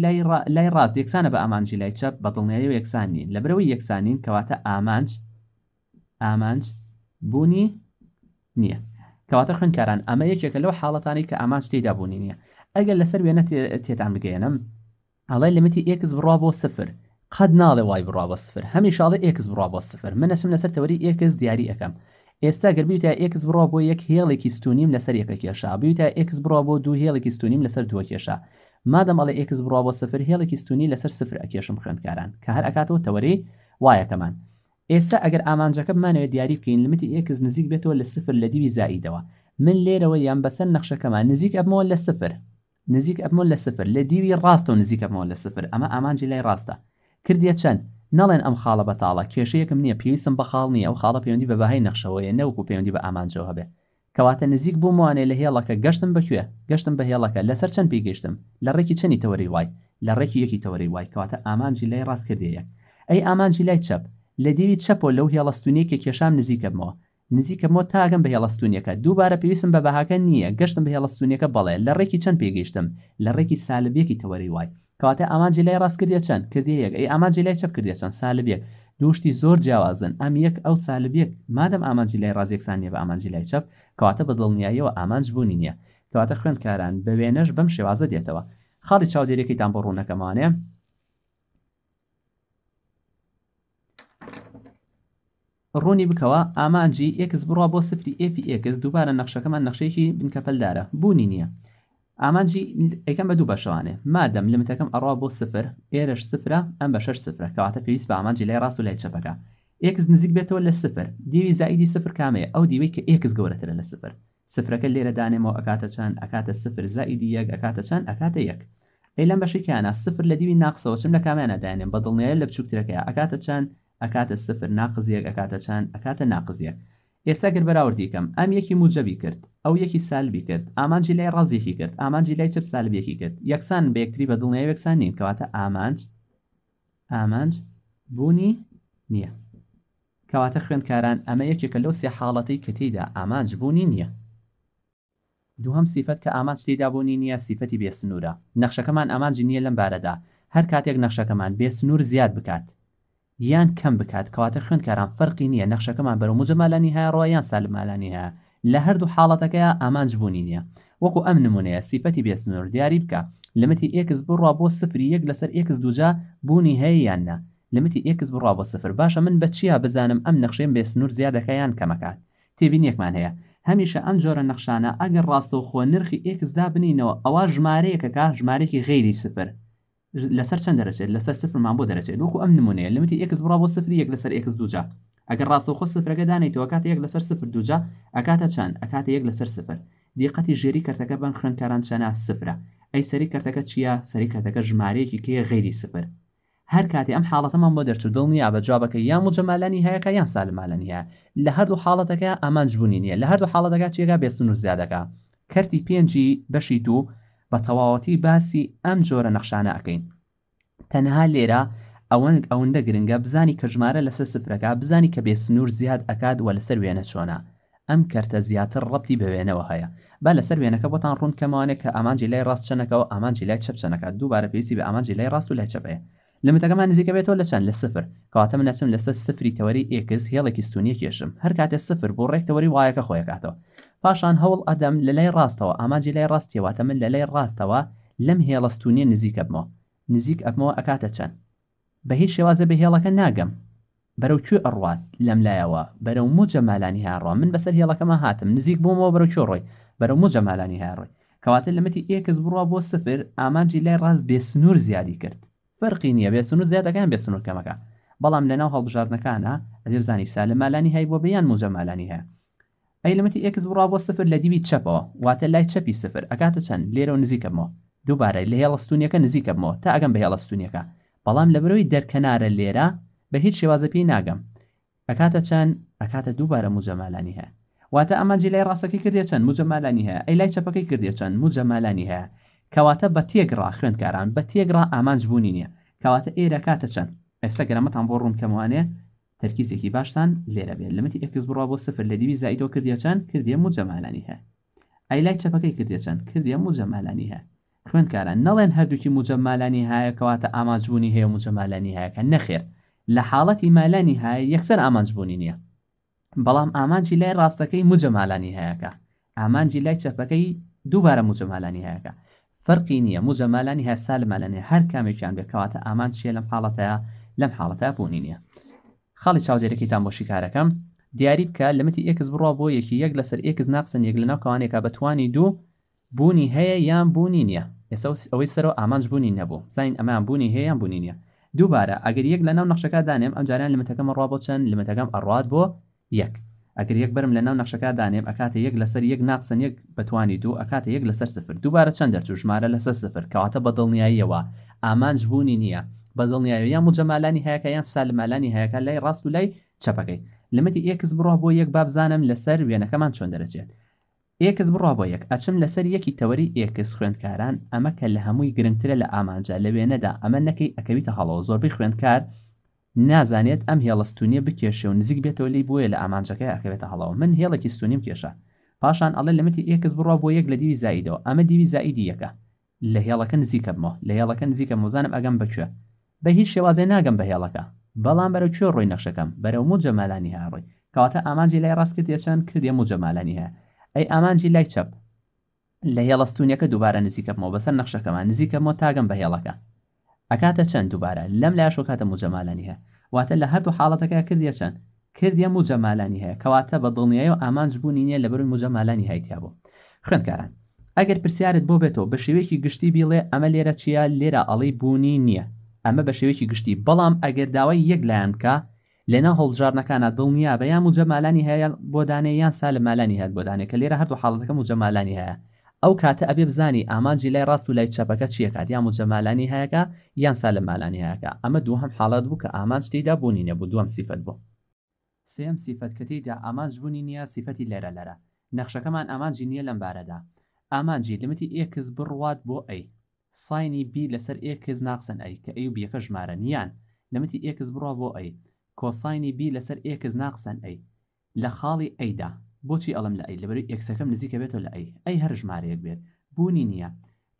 [SPEAKER 1] لای ڕاست یەکسانە بە ئامانجی لای چەپ بەدڵنێری و یەکسانین لە برەوەی یەکسانین کەواتە ئامانج ئامانج بوونی نییە کەواتە خوێنکاران ئەمە یەکێکە لەو حاڵەتانی کە ئامانج تێدا بوونی نییە ئەگەر لەسەر وێنە تێتان بگەێنم ئەڵی لەمەتی ئکس بڕوا بۆ سفر قەت ناڵێ وای بڕوا بە سفر هەمی شاڵی ئکس بڕوا بە سفر منەسم لەسەر تەوەری ئکس دیاری ئەەکەم ئێستا گەربیتە ئکس بڕا بۆ یەک هێڵێکی ستونیم لەسەر یەکە کێشا بیتە ئکس بڕا بۆ دوو هێڵێکی ستونیم لەسەر دووە کێشە مادەم ئەڵێ ئکس بڕا بۆ سفر هێڵێکی ستونی لەسەر سفر ئەکێشم خوێندکاران کە هەر ئەکاتەوە تەوەری وایەکەمان ئێستا ئەگەر ئامانجەکە بمانەوێت دیاری بکەین لمتی ئکس نزیک بێتەوە لە سفر لە دیوی زاییدەوە من لێرەوە یان بەسەر نەخشەکەمان نزیک ئەبمەوە لە سفر نزیک ئەبمەوە لە سفر لە دیوی ڕاستە و نزیک ئەبمەوە لە سفر ئەمە ئامانجی لای ڕاستە کردیە چەند نەڵێن ئەم خاڵە بەتاڵە کێشەیەکم نییە پێویستم بە خاڵ نیە ئەو خاڵە پەیوەندی بە بەهای نەخشەوەیە نەوەکو پەیوەندی بە ئامانجەوە هەبێ کەواتە نزیک بوو وانێ لە هێڵەکە گەشتم بەکوێ گەشتم بە هێڵەکە لەسەر چەند پێگەشتم لە ڕێکی چەنی تەوەری وای لە ڕێکی یەکی تەوەری وای کەواتە ئامانجی لای ڕاست کردەیە ئەی ئامانجی لای چەپ لە دیوی چەپۆ لەو هێڵستونیەکە کێشام نزیکەمەوە نزیکەمەوە تاگەم بە هێڵستونیەکە دووبارە پێویستم بە بەهاکە نییە گەشتم بە هێڵستونیەکە بەڵێ لە ڕێکی چەند پێگەیشتم لە ڕێکی سالبێکی تەوەری وای کەواتە ئەمان جلای ڕاست کردە چەند کردی یەک ئەی ئامان جلای چەپ کردە چەند سالبێک دوشتی زۆر جیاوازن ئەم یەک ئەو سالبێک مادەم ئامانجی لای ڕازێکسانیە بە ئامانجی لای چەپ کەواتە بە دڵنیاییەوە ئامانج بوونی نییە کەواتە خوێندکاران بە وێنەش بەم شێوازە دێتەوە خاڵی چاودێرەکەی تام بۆ ڕوونەکەمانێ ڕوونی بکەوە ئامانجی ئکس بڕوا بۆ سفری ئFX دووبارە نەخشەکەمان نەخشێکی بنکەپەلدارە بوونی نییە. ئامانجی ئەەکەم بە دوو بەشوانێ مادەم لمتەکەم ئەڕوا بۆ سفر ئێرش سفرە ئەم بە شش سفرە کەواتە پێویست بە ئامانجی لای ڕاست و لای چەپەکە ئکس نزیک بێتەوە لە سفر دیوی زائیدی سفر کامەیە ئەو دیوەی کە ئکس گەورەترە لە سفر سفرەکە لێرە دانێمەوە ئەکاتە چەند ئەکاتە سفر زائیدی یەک ئەکاتە چەند ئەکاتە یەک لەم بەشێکیانە سفر لە دیوی ناقسەوە چم لە کامیانە دانێن بەدڵنێ لە بچووکترەکەی ئەکاتە چەند ئەکاتە سفر ناقزیەک ئەکاتە چەند ئەکاتە ناقزیەک ئێستا کرد بەراوردیکەم ئەم یەکی موجەبی کرد ئەو یەکی سالبی کرد ئامانجی لای ڕازێکی کرد ئامانجی لای چپ سالبێکی کرد یەکسان بە یەکتری بە دڵنیای یەکسان نین کەواتە ئامانج ئامانج بوونی نییە کەواتە خوێندکاران ئەمە یەکێکە لەو سێ حاڵەتی کتیدا ئامانج بوونی نییە دووهم سیفەت کە ئامانج تێدابوونی نییە سیفەتی بێسنوورە نەخشەکەمان ئامانجی نییە لەم بارەدا هەر کاتێک نەخشەکەمان بێسنوور زیاد بکات یان کەم بکات کەواتە خوێندکاران فەرقی نییە نەخشەکەمان بەرە مزمالانی هەیە ڕۆیان سالمالانی هەیە لە هەردوو حاڵەتەکەی ئامانج بوونی نییە وەکو ئەم نمونەیە سیفەتی بێسنور دیاری بکە لەمەتی ئکس بڕوا بۆ سفری یەک لەسەر ئکس دوجا بوونی هەیە یاننا لەمەتی ئکس بڕوا بۆ سفر باشە من بە چیا بزانم ئەم نەخشێن بێسنور زیادەکەیان کەمەکات تێبین یەکمان هەیە هەمیشە ئەم جۆرە نەخشانە ئەگەر ڕاستە و خۆ نرخی ئکسدا بنینەوە ئەوە ژمارەیەکەکە ژمارێکی غێری سفر لەسەر چەند دەرەچێت لەسەر سفرمان بۆ دەرەچێت وەکو ئەم نمونەیە لەمەتی ئکس بڕا بۆ سفری یەک لەسەر ئکس دوجا ئەگەر ڕاستەوخۆ سفرەکە دانیتەوە کات یەک لەسەر سفر دوجا ئەکاتە چەند ئەکاتە یەک لەسەر سفر دیقەتی ژێری کەرتەکە بەن خوێنکاران چەنا سفرە ئەی سەری کەرتەکە چییە سەری کەرتەکە ژمارەیەکی کێ غێری سفر هەر کاتی ئەم حاڵەتەمان بۆ دەرچوو دڵ نیە بە جوابەکە یان مجممالانی هەیەەکە یان سالمالانی هەیە لە هەردوو حاڵەتەکە ئامانجبوونی نیە لە هەردوو حاڵەتەکە چێگا بێسن و زیادەکە کەرتی پێنجی بەشی دوو بە تەواوەتی باسی ئەم جۆرە نەخشانەکەین تەنها لێرە ئەوەن ئەوەندە گرنگە بزانی کە ژمارە لەسەر سفرەکە بزانی کە بێ سنوور زیاد ئەکات و لەسەر وێنە چۆنا ئەم کەرتە زیاتر ڕەتی بەوێنەوە هەیە با لەسەر وێنەکە بۆتان ڕوون کەمانێک کە ئامانجی لای ڕاست چنەکەەوە ئامانجی لای چەپ چنەکە دووبارە پێویستی بە ئامانجی لای ڕاست و لای چەپەیە لە متەکەمان نزیکە بێتەوە لە چەند لە سفر کەواتە من نەچم لەسەر سفری تەوەری ئێکز هێڵێکی ستونیە کێشم هەر کاتێ سفر بۆ ڕێکتەوەری وایەکە خۆیکاتەوە پاشان هەوڵ ئەدەم لە لای ڕاستەوە ئاماجی لای ڕاستیەوەتە من لە لای ڕاستەوە لەم هێڵستونیە نزیک ئەبمەوە نزیک ئەبمەوە ئەکاتە چەند بە هیچ شێوازە بە هێڵەکە ناگەم بەرەو کوێ ئەڕوات لەم لایەوە بەرەو مو جەمالانی هاڕۆ من بەسەر هێڵەکەمە هاتم نزیک بوومەوە بەرەو چۆڕۆی بەرەو مو جەمالانی هاڕۆی کەواتە لەمەتی ئێکس بڕوا بۆ سفر ئامانجی لای ڕاست بێسنوور زیادی کرد فەرقی نییە بێسنوور زیادەکان بێسنوور کەمەکە بەڵام لەناو هەڵبژاردنەکانە ئەدێبزانی سالە مالانی هەی بۆ بەیان موجە مالانی هەیە ئەی لەمەتی ئکس بڕا بۆ سفر لە دیوی چەپەوە واتە لای چەپی سفر ئەکاتە چەند لێرەوە نزیکەمەوە دووبارە لە هێڵستونیەکە نزیکەمەوە تا ئەگەم بە هێڵستونیەکە بەڵام لە برەوەی دەرکەنارە لێرە بە هیچ شێوازە پێی ناگەم ئەکاتە چەند ئەکاتە دووبارە موجەمالانی هەیە واتە ئەمانجی لای ڕاستەکەی کردێ چەند موجەمالانی هەیە ئەی لای چەپەکەی کردێ چەند موجەمالانی هەیە کەواتە بە تێگرا خوێندکاران بە تێگرا ئامانج بوونی نییە کەواتە ئێرە کاتە چەند ئێستا گەرەمەتان بۆ ڕوون کەموانێ تەرکیزێکی باشتان لێرە بێت لەمەتی ئەکس بڕوا بۆ سفر لە دیوی زاییتەوە کردیاچان کردیە و جەمالانی هەیە ئەی لای چەپەکەی کردیاچان کردیە و جەمالانی هەیە خوێندکاران نەڵێن هەردووکی مجەمالانی هەیە کەواتە ئاماجبوونی هەیە مجەمالانی هەیەکە نەخێر لە حاڵەتی مالانی هەیە یەکسەر ئامانجبوونی نییە بەڵام ئامانجی لای ڕاستەکەی مجەمالانی هەیەەکە ئامانجی لای چەپەکەی دووبارە مجەمالانی هەیەەکە فەرقی نییە مجەمالانی هەسا لەمالانی هەر کامێکیان بێکەواتە ئامان چیە لەم حاڵەتەیە لەم حاڵەتە بوونی نییە خاڵی چاودێرەکەیتان بۆ شیکارەکەم دیاری بکە لەمەتی ئکس بڕوا بۆ یەکی یەک لەسەر ئکس ناقسن یەک لە ناوکەوانێکا بەتوانی دوو بوونی هەیە یان بوونی نییە ئێستا ئەوەی سەرەوە ئامانج بوونی نەبوو زین ئەمان بوونی هەیە یان بوونی نیە دووبارە ئەگەر یەک لە ناو نەخشەکە دانێم ئەم جاریان لەمەتەکەم ڕوا بۆ چەند لەمەتەکەم ئەڕات بۆ یەک ئەگەر یەک بەرم لە ناو نەخشەکە دانێم ئەکاتە یەک لەسەر یەک ناقسن یەک بتوانی دوو ئەکاتە یەک لەسەر سفر دووبارە چەند دەرچوو ژمارە لەسەر سفر کەواتە بەدڵنیاییەوە ئامانج بوونی نییە بەدڵنیایە یان مجەمالانی هەیەەکە یان سالمالانی هەیەەکە لای ڕاست و لای چپەکەی لەمەتی ئێکس بڕۆ بۆ یەک بابزانم لەسەر وێنەکەمان چۆن دەرەچێت ئێکس بڕۆ بۆ یەک ئەچم لەسەر یەکی تەوەری ئێکس خوێندکاران ئەمە کە لە هەمووی گرنگترە لە ئامانجا لە وێنەدا ئەمە نەکەی ئەکەویتە هەڵەوە زۆربەی خوێندکار نازانێت ئەم هێڵستونیە بکێشێ و نزیک بێتەوە لی بۆیە لە ئامانجەکەی ئەکەوێتە هەڵەوە من هێڵێکی سونیم کێشە پاشان ئەڵێ لەمەتی ئێکس بڕۆ بۆ یەک لە دیوی زاییدەوە ئەمە دیوی زاییدی یەکە لە هێڵەکە نزیکەمەوە لە هێڵەکە نزیکە مۆزانم ئەگەم بکوێ بە هیچ شێوازێ ناگەم بە هێڵەکە بەڵام بەرە کوێ ڕۆی نەخشەکەم بەرەو مو جەمالانی هاڕۆی کەواتە ئامانجی لای ڕاستکرد یەچەند کردێ مو جەمالانی هەیە ئەی ئامانجی لای چەپ لە هێڵستونیەکە دووبارە نزیکەمەوە بەسەر نەخشەکەمان نزیکەمەوە تاگەم بە هێڵەکە ئەکاتە چەند دووبارە لەم لای شۆکاتە مجەمالانی هەیە واتە لە هەردوو حاڵەتەکە کردیە چەند کردیە مجەمالانی هەیە کەواتە بە دڵنیایی و ئامانج بوونی نیە لە بەروی مجەمالانی هەیتیا بوو خوێندکاران ئەگەر پرسیارت بۆ بێتەوە بە شێوەیەکی گشتی بیڵێ ئەمە لێرە چیە لێرە ئەڵی بوونی نییە ئەمە بە شێوێکی گشتی بەڵام ئەگەر داوای یەک لایەن بکە لێنا هەڵبژارنەکانە دڵنییا بە یام و جەمالانی هەیە بۆ دانێ یان سا لە مالانی هەیە بۆ دانێ کە لێرە هەردوو حاڵەتەکەم و جەمالانی هەیە ئەو کاتە ئەبێ بزانی ئامانجی لای ڕاست و لای چەپەکە چیەکات یام و جەمالانی هەیەەکە یان سا لە مالانی هەیەەکە ئەمە دوو هەم حاڵات بوو کە ئامانج تێدا بوونی نەبوو دووەم سیفەت بوو سم سیفەت کە تێدا ئامانج بوونی نییە سیفەتی لێرە لەرە نەخشەکەمان ئامانجی نییە لەم بارەدا ئامانجی لمتی ئێکس بڕوات بۆ ئەی ساینی بی لەسەر ئێکز ناقسن ئەی کە ئەی و بیەکە ژمارە نیان لەمەتی ئێکز بڕا بۆ ئەی کۆساینی بی لەسەر ئێکز ناقسن ئەی لە خاڵی ئەیدا بۆچی ئەڵم لە ئەی لەبەری ئێکسەکەم نزیکە بێتەوە لە ئەی ئەی هەر ژمارەیەک بێت بوونی نییە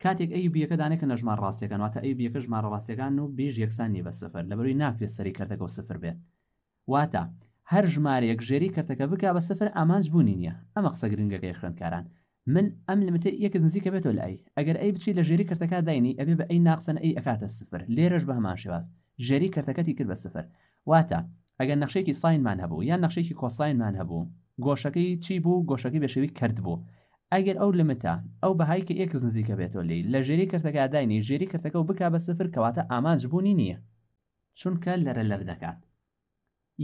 [SPEAKER 1] کاتێک ئەی بیەکە دانێکە نەژمار ڕاستیەکان واتە ئەی بیەکە ژمارە ڕاستیەکان و بیژ یەکسانی بە سفر لەبەروی ناکرێت سەری کردەکە و سفر بێت واتە هەر ژمارەیەک ژێری کردەکە بک بە سفر ئامانج بوونی نییە ئەمە قسە گرنگەکەی خوێندکاران من ئەم لەمەتر یەک نزیکە بێتەوە لای ئەگەر ئەی بچی لە ژێری کردەکە داینی ئەبێ بە ئەی ناقسەن ئەی ئەکاتە سفر لێرەش بە هەمان شێواز ژێری کردەکەتی کرد بە سفر واتە ئەگەر نەخشێکی ساینمان هەبوو یان نەخشێکی کۆساینمان هەبوو گۆشەکەی چی بوو گۆشەکەی بەشێوی کرد بوو ئەگەر ئەو لمتە ئەو بەهایکە ئێک نزیکە بێتەوە لی لە ژێری کردەکە داینی ژێری کردەکە و بک بە سفر کەواتە ئامانج بوونی نییە چونکە لەرە لەر دەکات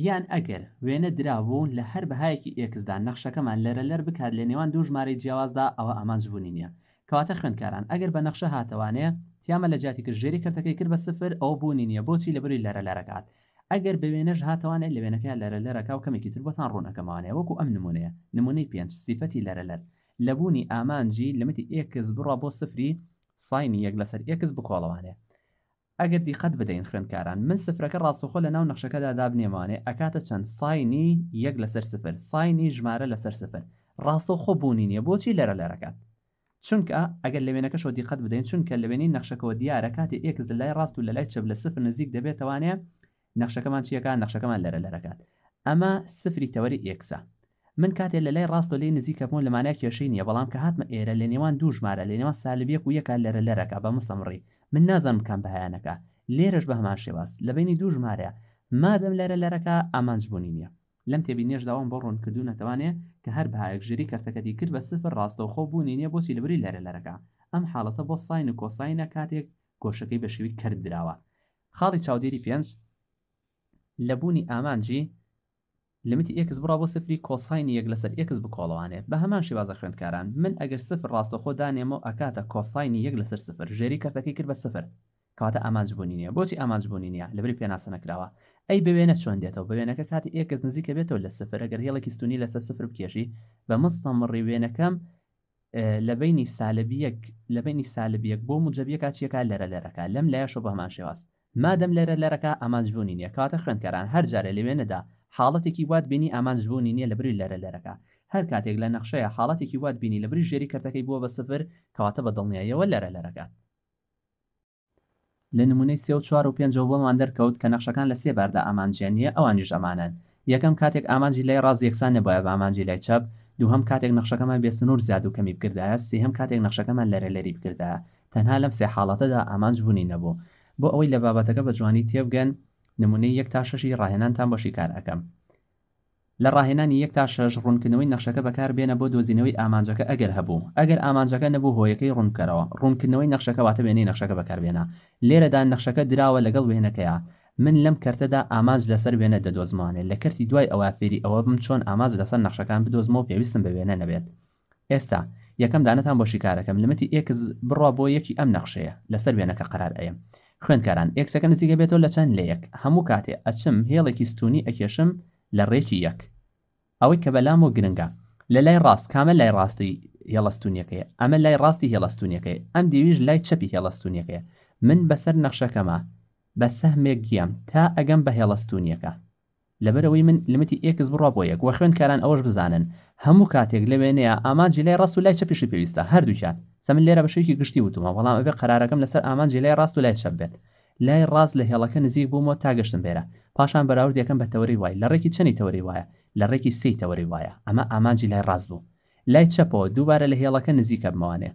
[SPEAKER 1] یان ئەگەر وێنە دراوبوون لە هەر بەهایەکی ئێکسدان نەخشەکەمان لەرە لەر بکات لە نێوان دوو ژمارەی جیاوازدا ئەوە ئامانجبوونی نییە کەواتە خوێندکاران ئەگەر بە نەخشە هاتەوانەیە تیامە لە جاتی کرد ژێری کردەکەی کرد بە سفر ئەو بوونی نییە بۆچی لە بری لەرە لەرەکات ئەگەر بە وێنەش هاتەوانێت لە وێنەکە لەرە لەرەکە و کەمێکی تر بۆتان ڕوونەکەمانەیە وەکو ئەم نمونەیە نمونەی پێنج سیفەتی لەرە لەر لەبوونی ئامانجی لەمەتی ئێکس بڕە بۆ سفری ساینی یەک لەسەر ئێکس بکۆڵەوانێ ئەگەر دیقەت بدەین خوێندکاران من سفرەکە ڕاستەخۆ لە ناو نەخشەکەدا دابنێمانێ ئەکاتە چەند ساینی یەک لەسەر سفر ساینی ژمارە لەسەر سفر ڕاستەخۆ بوونی نییە بۆچی لەرە لەرەکەات چونکە ئەگەر لەوێنەکەشەوە دیقەت بدەین چونکە لەوێنی نەخشەکەەوە دیارە کاتی ئکس لە لای ڕاست و لە لای چب لە سفر نزیک دەبێتوانێ نەخشەکەمان چیەکان نەخشەکەمان لەرە لەرەکات ئەمە سفری تەوەری ئێکسە من کاتێ لە لای ڕاستۆ لێ نزیکەبوون لە مانای کێشەی نیە بەڵام کە هاتمە ئێرە لە نێوان دوو ژمارە لە نێوان سالبیەک و یەکە لەرە لەرەکە بە مسەمڕی من نازانم کام بەهیانەکە لێرەش بە هەمان شێواز لە بینی دوو ژمارەیە مادەم لەرە لەرەکە ئامانج بوونی نییە لەم تێبی نێژداوام بۆ ڕوون کردو نەتوانێ کە هەر بەهایەک ژری کەرتەکەتی کرد بە سفر ڕاستەوخۆ بوونی نییە بۆچی لەبری لەرە لەرەکە ئەم حاڵەتە بۆ ساین و کۆساینە کاتێک گۆشەکەی بە شێوی کردراوە خاڵی چاودێری پێنج لە بوونی ئامانجی لمتی ئکس بڕا بۆ سفری کۆساینی یەک لەسەر ئکس بکۆڵوانێ بە هەمان شێوازە خوێندکاران من ئەگەر سفر ڕاستەخۆ دانێمەوە ئەکاتە کۆساینی یەک لەسەر سفر ژێری کەفەکەی کرد بە سفر کاتە ئامانجبوونی نیە بۆچی ئامانجبوونی نیە لەبری پێناسەنەکراوە ئەی بوێنە چۆن دێتەوە بەوێنەکە کاتی ئێکەس نزیکە بێتەوە لە سفر ئەگەر هێڵێکی ستونی لەسەر سفر بکێشی بە مستە مڕی وێنەکەم لەبینی سالبیەک لەبینی سالبیەک بۆ مجەبیە کاچیەکە لەرە لەرەکە لەم لایەشە بەمان شێواست مادەم لەرە لەرەکە ئامانجبوونی نیە کاتە خوێندکاران هەر جارە لەوێنەدا حاڵەتێکی وات بینی ئامانجبوونی نییە لەبری لەرە لەرەکە هەر کاتێک لە نەخشەیە حاڵەتێکی وات بینی لەبری ژێری کردەکەی بووە بە سفر کەواتە بە دڵنیایەوە لەرە لەرەکەات لە نمونەی سێ و چوار و پێنج بۆمان دەرکەوت کە نەخشەکان لە سێ باردا ئامانجیانە ئەوانیش ئەمانن یەکەم کاتێک ئامانجی لای ڕاز یەکسان نەبە بە ئامانجی لای چەپ دووهم کاتێک نەخشەکەمان بێسنور زیاد و کەمی بکردایە سێهم کاتێک نەخشەکەمان لەرە لەری بکردایە تەنها لەم سێ حاڵەتەدا ئامانج بوونی نەبوو بۆ ئەوەی لە بابەتەکە بە جوانی تێبگەن نمونەی یەک تا شەشی ڕاهێنانتان بەشی کاراکەم لە ڕاهێنانی یەک تا شەش ڕوونکردنەوەی نەخشەکە بەکار بێنە بۆ دۆزینەوەی ئامانجەکە ئەگەر هەبوو ئەگەر ئامانجەکە نەبوو هۆیەکەی ڕوونکەرەوە ڕوونکردنەوەی نەخشەکە واتە وێنەی نەخشەکە بەکاربێنە لێرەدا نەخشەکە دراوە لەگەڵ وێنەکەیە من لەم کەرتەدا ئاماز لەسەر وێنە دەدۆزمانێت لە کەرتی دوای ئەوە فێری ئەوە بم چۆن ئاماز لەسەر نەخشەکان بدۆزمە و پێویستم بە وێنە نەبێت ئێستا یەکەم دانەتان بۆ شیکارەکەم لمەتی ئێکز بڕوا بۆ یەکی ئەم نەخشەیە لەسەر وێنەکە قرار ئەیە خوێندکاران ئێکسەکە نزیگە بێتەوە لە چەند لە یەک هەموو کاتێ ئەچم هێڵێکی ستونی ئەکێشم لە ڕێکی یەک ئەوەی کە بەلام و گرنگە لە لای ڕاست کامە لای ڕاستی هێڵستونیەکەی ئەمە لای ڕاستی هێڵستونیەکەی ئەم دیویژ لای چەپی هێڵستونیەکەیە من بەسەر نەخشەکەمە بە سەهمێک گیەم تا ئەگەم بە هێڵستونیەکە لەبەرەوەی من لمتی ئێکس بڕە بۆ یەک وە خوێندکاران ئەوەش بزانن هەموو کاتێک لەوێنەیە ئامانجی لای ڕاست و لای چەپیشی پێویستە هەردووچات من لێرە بەشێکی گشتی وتمە بەڵام ئەبێ قرارەکەم لەسەر ئامانجی لای ڕاست و لای شەب بێت لای ڕاست لە هێڵەکە نزیک بوومەوە تاگەشتم بێرە پاشان بەراورد یەکەم بە تەوەری وای لە ڕێکی چەنی تەوەری وایە لە ڕێکی سی تەوەری وایە ئەمە ئامانجی لای ڕاست بوو لای چەپەوە دووبارە لە هێڵەکە نزیکە بمەوانێ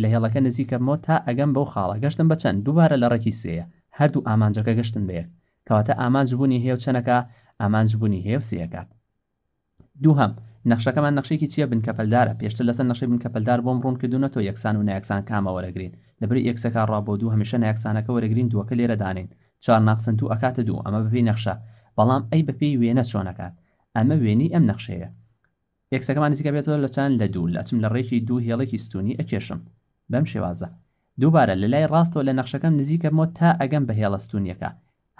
[SPEAKER 1] لە هێڵەکە نزیکەمەوە تا ئەگەم بەو خاڵە گەشتم بە چەند دووبارە لە ڕێکی سەیە هەردوو ئامانجەکە گەشتن بەیەک کەواتە ئامانجبوونی هێو چەنەکە ئامانجبوونی هێو سیەکات دووهم نەخشەکەمان نەخشێکی چییە بن کەپەلدارە پێشتر لەسەر نەخشی بن کەپەلدار بۆم ڕوون کردوونەوە یەکسان و نایەکسان کامە وەرەگرین لەبری یەکسەکە ڕابۆ دوو هەمیشە نایەکسانەکە وەرەگرین دووەکە لێرە دانین چار ناخسن و ئەکاتە دوو ئەمە بەپی نەخشە بەڵام ئەی بەپی وێنە چۆنەکات ئەمە وێنی ئەم نەخشەیە یەکسەکەمان نزیکە بێتەوە لە چند لە دوو لەچم لە ڕێکی دوو هێڵێکی ستونی ئەکێشم بەم شێوازە دووبارە لە لای ڕاستەوە لە نەخشەکەم نزیکەمەوە تا ئەگەم بە هێڵەستونیەکە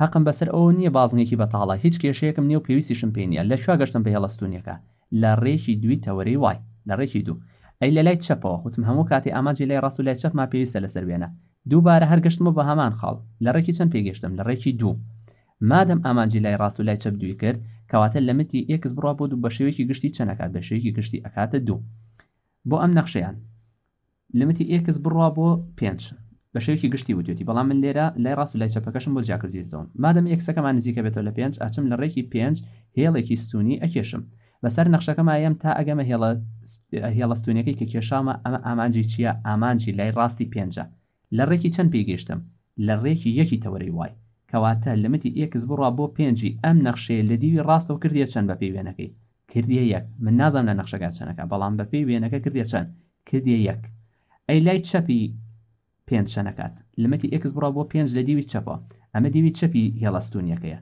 [SPEAKER 1] حقم بەسەر ئەو نییە بازنێکی بەتاڵە هیچ کێشەیەکم نیە و پێویستیشم پێ نیە لە شوا گەشتم بە هێڵەستونیەکە لە ڕێژی دوی تەوەری وای لە ڕێژی دوو ئەی لە لای چەپەوە وتم هەموو کاتی ئاماجی لای ڕاست و لای چەپما پێویستە لەسەر وێنە دووبارە هەرگەشتمە بە هەمان خاڵ لە ڕێکی چەند پێگەشتم لە ڕێکی دوو مادەم ئامانجی لای ڕاست و لای چەپ دووی کرد کەواتە لە متی ئێکس بڕوا بۆ دوو بە شێوێکی گشتی چەنەکات بە شێوێکی گشتی ئەکاتە دوو بۆ ئەم نەخشیان لەمەتی ئێکس بڕوا بۆ پێنج بە شێوکی گشتی وتێتی بەڵام من لێرە لای ڕاست و لای چپەکەشم بۆ جاکردیتەوە مادەم یەکسەکەمان نزیکە بێتەوە لە پێنج ئاچم لە ڕێکی پێنج هێڵێکی ستونی ئەکێشم بەسەر نەخشەکەم ئەم تا ئەگەمە هێڵستونەکەی کە کێشامە ئەمە ئامانجی چییە ئامانجی لای ڕاستی پێنجە لە ڕێکی چەند پێگەشتم لە ڕێکی یەکی تەوەری وای کەواتە لەمەتی ئێکس بڕوا بۆ پێنجی ئەم نەخشەیە لە دیوی ڕاستەوە کردیە چەند بە پێی وێنەکەی کردیە یەک من نازانم لە نەخشەکە چەنەکە بەڵام بە پێی وێنەکە کردیە چەند کردیە یەک ئەی لای چەپی پێنج چەنەکات لەمەتی ئکس بڕا بۆ پێنج لە دیوی چەپە ئەمە دیوی چەپی هێڵستونیەکەیە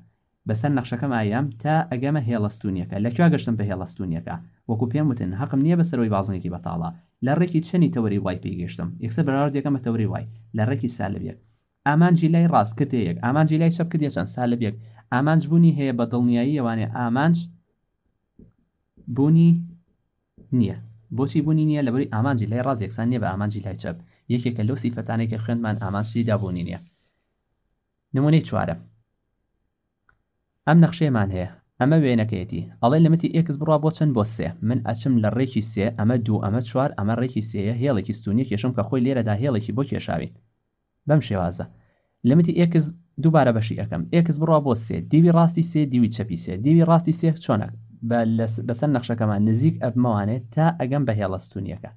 [SPEAKER 1] بەسەر نەخشەکەم ئایام تا ئەگەمە هێڵستونیەکە لەکوێ گەشتم بە هێڵستونیەکە وەکو پێم وتن حقم نییە بەسەرەوەی بازنێکی بەتاڵە لە ڕێکی چنی تەوری وای پێیگەشتم یەکسە بەرار دەکەمە تەوری وای لە ڕێکی سالبێک ئامانجی لای ڕاست کردەیەک ئامانجی لای چەپ کردێ چەند سالبێک ئامانج بوونی هەیە بە دڵنیایی ئەوانێ ئامانج بوونی نییە بۆچی بوونی نییە لەبەری ئامانجی لای ڕاز یەکسان نیە بە ئامانجی لای چەپ یەکێکە لەو سیفەتانێکی خوێنمان ئامانجی دابوونی نییە نمونەی چوارە ئەم نەخشێمان هەیە ئەمە وێنەکەیەتی ئەڵێ لەمەتی ئێکس بڕوا بۆ چەند بۆ سێ من ئەچم لە ڕێکی سێ ئەمە دوو ئەمە چوار ئەمە ڕێکی سێە هێڵێکی ستونی کێشم کە خۆی لێرەدا هێڵێکی بۆ کێشاوین بەم شێوازە لەمەتی ئێکس دووبارە بەشی ئەەکەم ئێکس بڕوا بۆ سێ دیوی ڕاستی سێ دیوی چەپی سێ دیوی ڕاستی سێ چۆنە بەسەر نەخشەکەمان نزیک ئەبمەوانێت تا ئەگەم بە هێڵەستونیەکە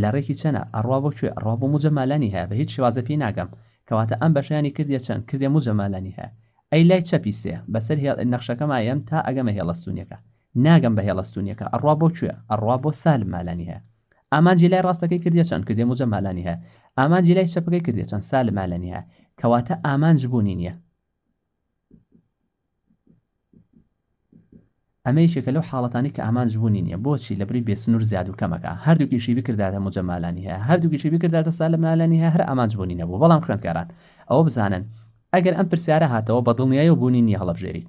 [SPEAKER 1] لە ڕێکی چەنە ئەڕوا بۆ کوێ ڕۆ بۆ مجەمالانی هەیە بە هیچ شێوازە پێی ناگەم کەواتە ئەم بەشیانی کردە چەند کردێ مجەمالانی هەیە ئەی لای چەپیسێ بەسەر نەخشەکەم ئاەم تا ئەگەمە هێڵستونیەکە ناگەم بە هێڵستونیەکە ئەڕوا بۆ کوێ ئەڕوا بۆ سال مالانی هەیە ئامانجی لای ڕاستەکەی کردە چەند کردێ موجە مالانی هەیە ئامانجی لای چەپەکەی کردێ چەند سال مالانی هەیە کەواتە ئامانج بوونی نییە ئەمەیشێکە لەو حاڵەتانی کە ئامان زبوونی نیە بۆچی لە بری بێسنوور زیاد و کەمەکە هەردووکیشی بکرداتە مجەمالانی هەیە هەردووکیشی بکرداتە سا لە مالانی هەیە هەر ئامانجبوونی نەبوو بەڵام خوێندکاران ئەوە بزانن ئەگەر ئەم پرسیارە هاتەوە بە دڵنیای و بوونی نیە هەڵبژێریت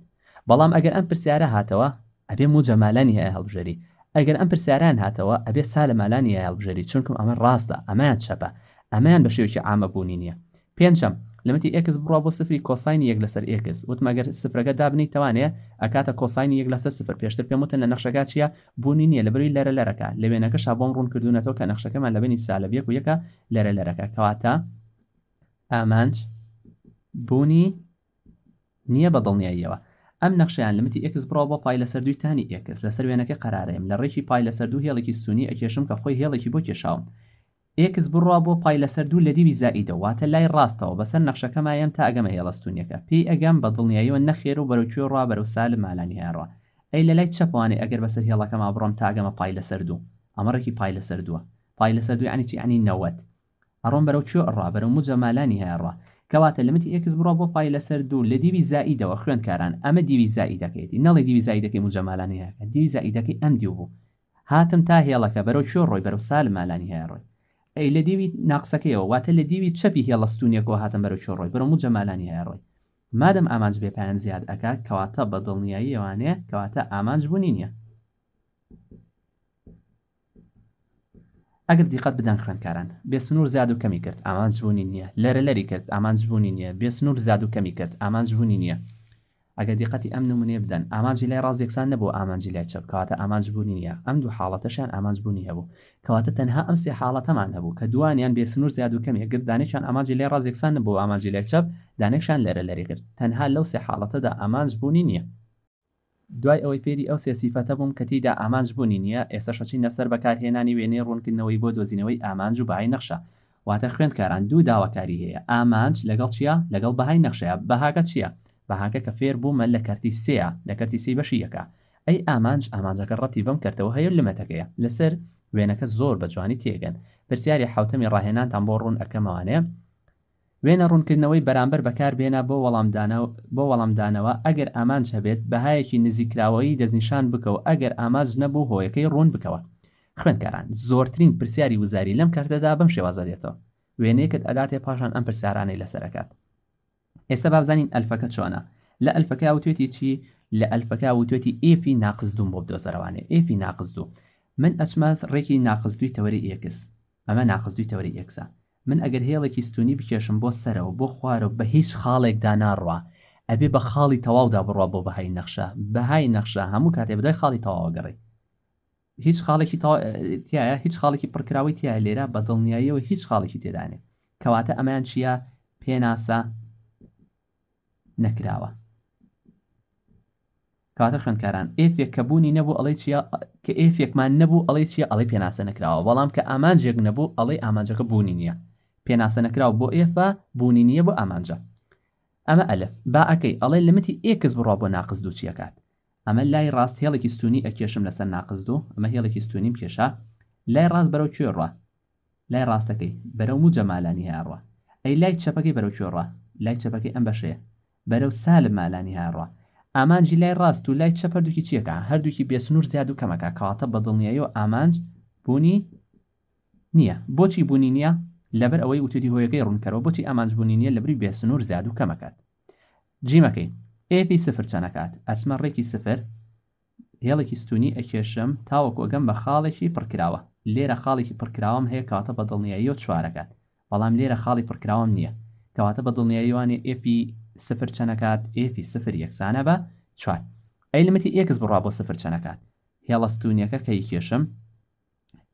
[SPEAKER 1] بەڵام ئەگەر ئەم پرسیارە هاتەوە ئەبێ مو جەمالانی هەیە هەڵبژێری ئەگەر ئەم پرسیاران هاتەوە ئەبێ سا لە مالانی هەڵبژێری چونکم ئەمە ڕاستە ئەمایان چەپە ئەمایان بە شێوکی ئامە بوونی نییە پێنجەم لەمەتی ئکس بڕوا بۆ سفری کۆساینی یەک لەسەر ئکس وتمەگەر سفرەکە دابنی توانێ ئەکاتە کۆساینی یەک لەسەر سفر پێشتر پێمتن لە نەخشەکە چیە بوونی نیە لە بری لەرە لەرەکە لەوێنەکە شابۆم ڕوون کردوونەوە کە نەخشەکەمان لەبنی سالە بێک و یەکە لەرە لەرەکە کەواتە ئامانج بوونی نییە بە دڵنیاییەوە ئەم نەخشیان لمتی ئکس بڕۆ بۆ پای لەسەر دوویتانی ئکس لەسەر وێنەکە قرارەیەم لە ڕێکی پای لەسەر دوو هێڵێکی سوتنی ئەکێشم کە خۆی هێڵێکی بۆ کێشاوم ئکس بڕوا بۆ پای لەسەر دوو لە دیوی زائیدەوە واتە لای ڕاستەوە بەسەر نەخشەکەمایەم تا ئەگەمە هێڵستونیەکە پێی ئەگەم بە دڵنیاییەوە نەخێر و بەرەوچێ ڕوا بەرەو سالم مالانی هێڕە ئەی لە لای چەپوانێ ئەگەر بەسەر هێڵەکەما بڕۆم تاگەمە پای لەسەر دوو ئەمەڕێکی پای لەسەر دووە پای لەسەر دوو عنیی عنی نەوەت ئەڕۆم بەرەو چێ ڕابەر و مجە مالانی هێڕە کەواتە لەمەتی ئکس بڕۆ بۆ پای لەسەر دوو لە دیوی زائیدەوە خوێندکاران ئەمە دیوی زائیدەکەیەتی نەڵی دیوی زایدەکەی مجەمالانی هەیە دیوی زائیدەکەی ئەم دیو بوو هاتم تا هێڵەکە بەرەو چۆ ڕۆی بەرەو سال مالانی هەیە ڕۆی ئەی لە دیوی ناقسەکەیەوە واتە لە دیوی چەپی هێڵستونیەکەەوە هاتم بەرەو چۆ ڕۆی بەرەو مجەمالانی هەیە ڕۆی مادەم ئامانج بێ پایان زیاد ئەکات کەواتە بەدڵنیایی ئەوانەیە کەواتە ئامانج بوونی نییە ئەگەر دیقەت بدەن خوێندکاران بێسنوور زیاد و کەمی کرد ئامانج بوونی نییە لەرە لەری کرد ئامانج بوونی نییە بێسنوور زیاد و کەمی کرد ئامانج بوونی نییە ئەگە دیقەتی ئەم نمونێ بدەن ئامانجی لای ڕازێکسان نەبوو ئامانجی لای چەپکاتە ئامانج بوونی نییە ئەم دوو حاڵەتەشان ئامانج بوونی هەبوو کەواتە تەنها ئەم سێ حاڵەتەمان هەبوو کە دوانیان بێسنوور زیاد و کەمی گرت دانێکیان ئامانجی لای ڕازێکسان نەبوو ئامانجی لای چەپ دانێکشان لەرە لەری کرد تەنها لەو سێ حاڵەتەدا ئامانج بوونی نییە دوای ئەوەی فێری ئەو سێسیفەتە بووم کە تیدا ئامانج بوونی نییە ئێستاشەچی نەسەر بەکارهێنانی وێنێ ڕوونکردنەوەی بۆ دۆزینەوەی ئامانج و بەهای نەخشە واتە خوێندکاران دوو داواکاری هەیە ئامانج لەگەڵ چیە لەگەڵ بەهای نەخشەیە بەهاگە چییە بەهاگە کە فێر بوومە لە کەرتی سەیە لە کەرتی سی بەشی یەکە ئەی ئامانج ئامانجەکە ڕەتی بەم کردەوە هەیە لمەتەکەیە لەسەر وێنەکە زۆر بە جوانی تێگەن پرسیاری حوتەمی ڕاهێنانتان بۆ ڕوون ئەەکەمەوانەیە وێنە ڕوونکردنەوەی بەرامبەر بەکاربێنە بۆ وەڵامدانەوە ئەگەر ئامانج هەبێت بەهایەکی نزیکراوەی دەستنیشان بکە و ئەگەر ئاماج نەبوو هۆیەکەی ڕوون بکەوە خوێندکاران زۆرترین پرسیاری وزاری لەم کارتەدا بەم شێوازە دێتەوە وێنەیەکت ئەداتێ پاشان ئەم پرسیارانەی لەسەرەکەات ئێستا بابزانین ئەلفەکە چۆنە لە ئەلفەکە و توێتی چی لە ئەلفەکە و توێتی ئفی ناقز دوم بۆ بدۆزەرەوانێ ئفی ناقز دوو من ئەچماس ڕێکی ناقزدووی تەوەری ئکس ئەمە ناقزدووی تەوەری ئکسە من ئەگەر هێڵێکی ستونی بکێشم بۆ سەرەوە بۆ خوارەوە بە هیچ خاڵێکدا ناڕوە ئەبێ بە خاڵی تەواودا بڕوا بۆ بەهای نەخشە بەهای نەخشە هەموو کاتێ بدای خاڵی تەواوەگەڕی هیچ خاڵێکی تایە هیچ خاڵێکی پڕکراوی تایە لێرە بە دڵنیاییەوە هیچ خاڵێکی تێدانێ کەواتە ئەمایان چییە پێناسە نەکراوە کاتە خوێندکاران ئفێک کەبوونی نەبوو ئەڵی چیە کە ئفێکمان نەبوو ئەڵی چیە ئەڵی پێناسە نەکراوە بەڵام کە ئامانجێک نەبوو ئەڵی ئامانجەکە بوونی نییە پێناسە نەکراو بۆ ئێفا بوونی نییە بۆ ئامانجە ئەمە ئەلف با ئەەکەی ئەڵێ لەمەتی ئێکس بڕا بۆ ناقز دوو چیەکات ئەمە لای ڕاست هێڵێکی ستونی ئەکێشم لەسەر ناقز دوو ئەمە هێڵێکی ستونیم کێشا لای ڕاست بەرەو کوێڕە لای ڕاستەکەی بەرەو مو جەمالانی هاڕە ئەی لای چەپەکەی بەرەو کوێڕە لای چەپەکەی ئەم بەشەیە بەرەو سالم مالانی هاڕە ئامانجی لای ڕاست و لای چەپەردووکی چیەکە هەردووکی بێسنوور زیاد و کەمەکە کەواتە بەدڵنیایی و ئامانج بوونی نییە بۆچی بوونی نییە لەبەر ئەوەی وتێتی هۆیەکەی ڕوونکەەوە بۆچی ئامانجبوونی نیە لەبری بێسنوور زیاد و کەمەکات جیمەکەی ئفی سفر چەنەکات ئەسمە ڕێکی سفر هێڵێکی ستونی ئەکێشم تاوەکۆگەم بە خاڵێکی پڕکراوە لێرە خاڵێکی پڕکراوم هەیە کاتە بە دڵنیاییەوە چوارەکات بەڵام لێرە خاڵی پڕکراوم نییە کەواتە بە دڵنیاییوانێ ئفی سفر چەنەکات ئفی سفر یەکسانە بە چوار ئەیلمەتی ئێکس بڕوا بۆ سفر چەنەکات هێڵەستونیەکە کەی کێشم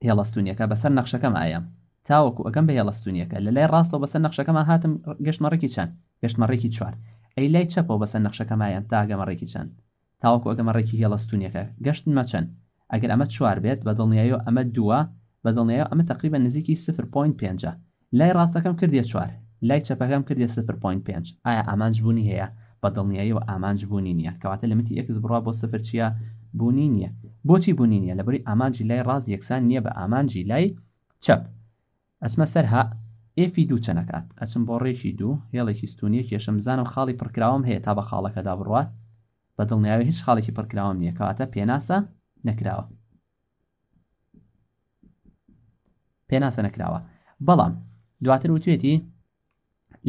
[SPEAKER 1] هێڵەستونیەکە بەسەر نەخشەکەم ئایم تاوەکو ئەگەم بە هێڵستونیەکە لە لای ڕاستەوە بەسەر نەخشەکەمان هاتم گەشتمەڕێکی چەند گەشتمەڕێکی چوار ئەی لای چەپەوە بەسەر نەخشەکەمایان تا ئەگەمەڕێکی چەند تاوەکو ئەگەمەڕێکی هێڵستونیەکە گەشتن مەچەند ئەگەر ئەمە چوار بێت بە دڵنیایەوە ئەمە دووە بە دڵنیایەوە ئەمە تقریبا نزیکی سفر پوین پێنج لای ڕاستەکەم کردی چوار لای چەپەکەم کردی سفر پوین پێنج ئایا ئامانج بوونی هەیە بە دڵنیاییەوە ئامانج بوونی نییە کەواتە لەمەتی یەکس بڕوا بۆ سفر چیە بوونی نییە بۆچی بوونی نیە لەبری ئامانجی لای ڕاز یەکسان نییە بە ئامانجی لای چەپ ئەسمە سەر ها ئێفی دوو چەنەکات ئەچم بۆ ڕێکی دوو هێڵێکی ستونیە کێشم زانم خاڵی پڕکراوم هەیە تا بە خاڵەکەدا بڕات بە دڵنیاوی هیچ خاڵێکی پڕکراوم نییە کەواتە پێناسە نەکراوە پێناسە نەکراوە بەڵام دواتر وتوێتی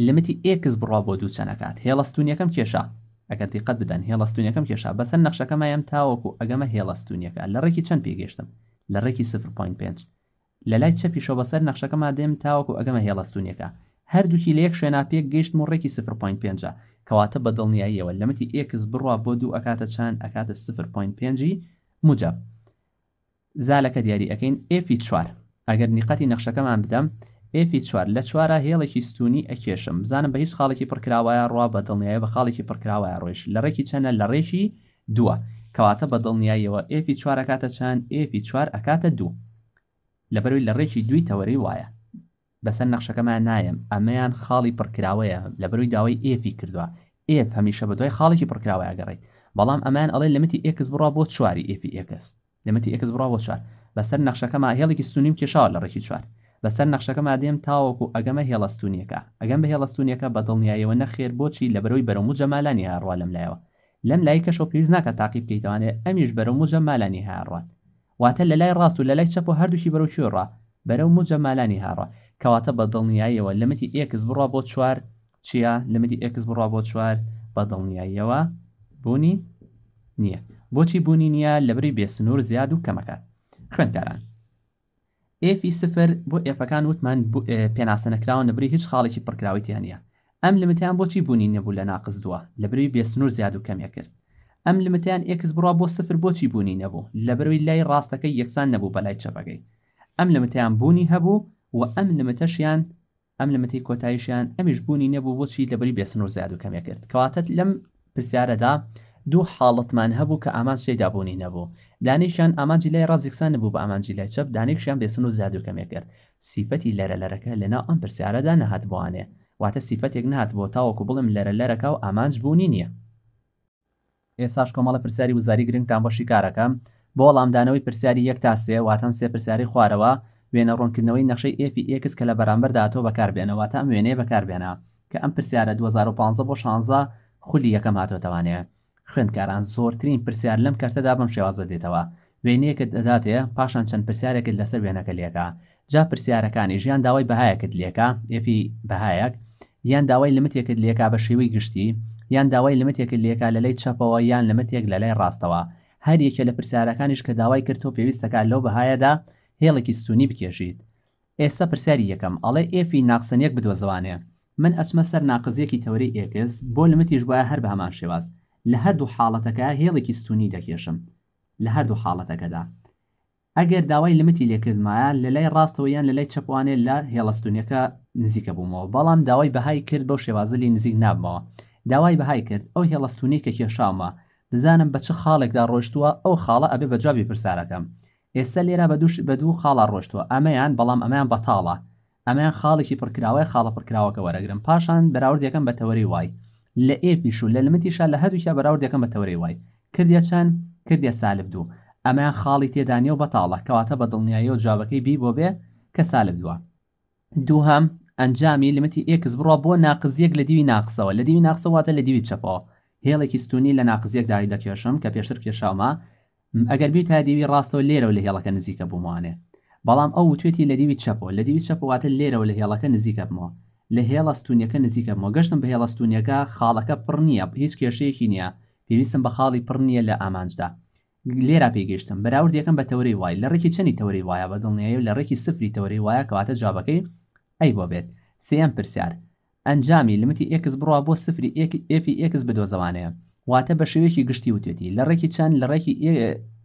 [SPEAKER 1] لمتی ئێکس بڕوا بۆ دوو چەنەکات هێڵستونیەکەم کێشە ئەگەر دیقەت بدەن هێڵستونیەکەم کێشە بەسەر نەخشەکەمایەم تاوەکو ئەگەمە هێڵستونیەکە لە ڕێکی چەند پێگەشتم لە ڕێکی 0.5 لە لای چەپی شۆبەسەر نەخشەکەما دێم تاوەکو ئەگەمە هێڵستونیەکە هەردووکی لە یەک شوێناپێک گەیشت مڕێکی س.5 کەواتە بە دڵنیاییەوە لەمەتی ئێکس بڕوا بۆ دوو ئەکاتە چند ئەکاتە س.5 مجاب زالەکە دیاری ئەەکەین ئفی چوار ئەگەر نیقەتی نەخشەکەمان بدەم ئفی چوار لە چوارە هێڵێکی ستونی ئەکێشم بزانم بە هیچ خاڵێکی پڕکراوایە ڕوا بە دڵنیایە بە خاڵێکی پڕکراوایە ڕۆیش لە ڕێکی چەنە لە ڕێکی دووە کەواتە بە دڵنیاییەوە ئفی چوار ئەکاتە چند ئفی چوار ئەکاتە دوو لەبەروی لە ڕێکی دوی تەوەری وایە بەسەر نەخشەکەمان نایم ئەمەیان خاڵی پڕکراوەیە لەبەروی داوای ئێفی کردووە ئێف هەمیشە بە دوای خاڵێکی پڕکراوەیە گەڕێیت بەڵام ئەمان ئەڵێ لەمەتی ئێکس بڕا بۆ چواری ئێفی ئێکس لەمەتی ئێکس بڕا بۆ چوار بەسەر نەخشەکەما هێڵێکی سونیم کێشاوە لە ڕێکی چوار بەسەر نەخشەکەما دێم تاوەکو ئەگەمە هێڵستونیەکە ئەگەم بە هێڵستونیەکە بە دڵنیایەوە نەخێر بۆچی لە بەرەوەی بەرەمو جەمالانی هاڕوا لەم لایەوە لەم لای کەشەوە پێویست ناکە تاقیب بکەیتوانێت ئەمیش بەرەمو جەمالانی هاڕات واتە لە لای ڕاست و لە لای چەپ و هەردووشی بەرەو چێڕە بەرەو مجەمالانی هاڕە کەواتە بە دڵنیاییەوە لەمەتی ئێکس بڕوا بۆ چوار چییە لەمەدی ئێکس بڕوا بۆ چوار بە دڵنیاییەوە بوونی نییە بۆچی بوونی نییە لەبری بێسنوور زیاد و کەمەکات خوێنداران ئفی سفر بۆ ئێفەکان وتمان پێناسەنەکراوە نەبری هیچ خاڵێکی پڕکراویتی هەنیە ئەم لەمەتیان بۆچی بوونی نەبوو لە ناقز دووە لەبری بێسنوور زیاد و کەمێ کرد ئەم لمتیان ئکس بڕا بۆ سفر بۆچی بوونی نەبوو لە بەروی لای ڕاستەکەی یەکسان نەبوو بەلای چەپەکەی ئەم لەمتیان بوونی هەبوو و ئەم لەمەتەشیان ئەم لەمەتی کۆتاییشیان ئەمیش بوونی نەبوو بۆچی لەبری بێسن و زیاد و کەمێک کرد کەواتت لەم پرسیارەدا دوو حاڵەتمان هەبوو کە ئامانجی دابوونی نەبوو دانیشیان ئامانجی لای ڕازێکسان نبوو بە ئامانجی لای چەپ دانێکشیان بێسن و زیاد و کەمێک کرد سیفەتی لەرە لەرەکە لەنا ئەم پرسیارەدا نەهات بوانێ واتە سیفەتێک نهات بۆ تاوەکو بڵم لەرە لەرەکە و ئامانج بوونی نییە ئێساش کۆمەڵە پرسیاری وزاری گرنگتان بۆشی کارەکەم بۆ وەڵامدانەوەی پرسیاری یەک تا سێ واتەن سێ پرسیاری خوارەوە وێنە ڕوونکردنەوەی نەخشەی ئفی ئکس e کە لە بەرامبەرداتەوە بەکاربێنەوە تا وێنەیە بەکاربێنە کە ئەم پرسیارە 2015 بۆ 16 خولی یەکەم هاتوتەوانێ خوێندکاران زۆرترین پرسیار لەم کەرتەدا بەم شێوازە دێتەوە وێنەیەکت دەداتێ پاشان چەند پرسیارێکت لەسەر وێنەکە لێکە جا پرسیارەکانی ژیان داوای بەهایەکت لێکە ئفی e بەهایەک یان داوای لمتێکت لێکا بە شێوەی گشتی یان داوای لەمەتێک لێکا لە لەی چەپەوە یان لەمەتێک لە لای ڕاستەوە هەر یەکێ لە پرسیارەکانیش کە داوای کردو پێویستەکە لەو بەهایەدا هێڵێکی ستونی بکێشیت ئێستا پرسیاری یەکەم ئەڵێ ئێفی ناقسەنیەک بدۆزوانێ من ئەچمە سەر ناقزیەکی تەوەری ئێکس بۆ لەمەتیش وایە هەر بە هەمان شێواز لە هەردوو حاڵەتەکە هێڵێکی ستونی دەکێشم لە هەردوو حاڵەتەکەدا ئەگەر داوای لمتی لێکردمایە لە لای ڕاستەوەیان لە لای چەپوانێ لە هێڵستونیەکە نزیکە بوومەوە بەڵام داوای بەهای کرد بەو شێوازلی نزیک نابمەوە داوای بەهای کرد ئەو هێڵستونی کە کێشامە بزانم بە چ خاڵێکدا ڕۆشتووە ئەو خاڵە ئەبێ بەجابی پرسیارەکەم ئێستا لێرە بە دووش بە دوو خاڵە ڕۆشتووە ئەمەیان بەڵام ئەمەیان بەتاڵە ئەمەیان خاڵێکی پڕکراوای خاڵە پڕکراوەکە وەرەگرم پاشان بەراوردەکەم بە تەوەری وای لە ئێپیش و لە لمتیشە لە هەردووکە بەراوردەکەم بە تەوەری وای کردە چەند کردە سالب دوو ئەمەیان خاڵی تێدانی و بەتاڵە کەواتە بە دڵنیایی و جاابەکەی بی بۆ بێ کە سالب دووە دووهم ئەنجامی لمەتی ئکس بڕە بۆ ناقزیەک لە دیوی ناقسەوە لە دیوی ناقسەواتە لە دیوی چەپەوە هێڵێکی ستونی لە ناقزیەک داری دەکێشم کە پێشتر کێشاما ئەگەر بی تا دیوی ڕاستەوە لێرەوە لە هێڵەکە نزیکە بوومانێ بەڵام ئەو توێتی لە دیوی چەپەوە لە دیوی چەپەواتە لێرەوە لە هێڵەکە نزیکەمەوە لە هێڵەستونیەکە نزیکەمەوە گەشتم بە هێڵەستونیەکە خاڵەکە پڕ نییە هیچ کێشەیەکی نییە پێویستم بە خاڵی پڕ نییە لە ئامانجدا لێرا پێگەشتم بەراورد یەکەم بە تەوری وای لە ڕێکی چەنی تەوری وایە بەدڵنیایی و لە ڕێکی سفری تەوری وایە کەواتە جابەکەی ئەی بۆ بێت سم پرسیار ئەنجامی لمتی ئکس بڕوا بۆ سفری ئفی ئکس بدۆزەوانەیە واتە بە شێوێکی گشتی وتێتی لە ڕێکی چەند لە ڕێکی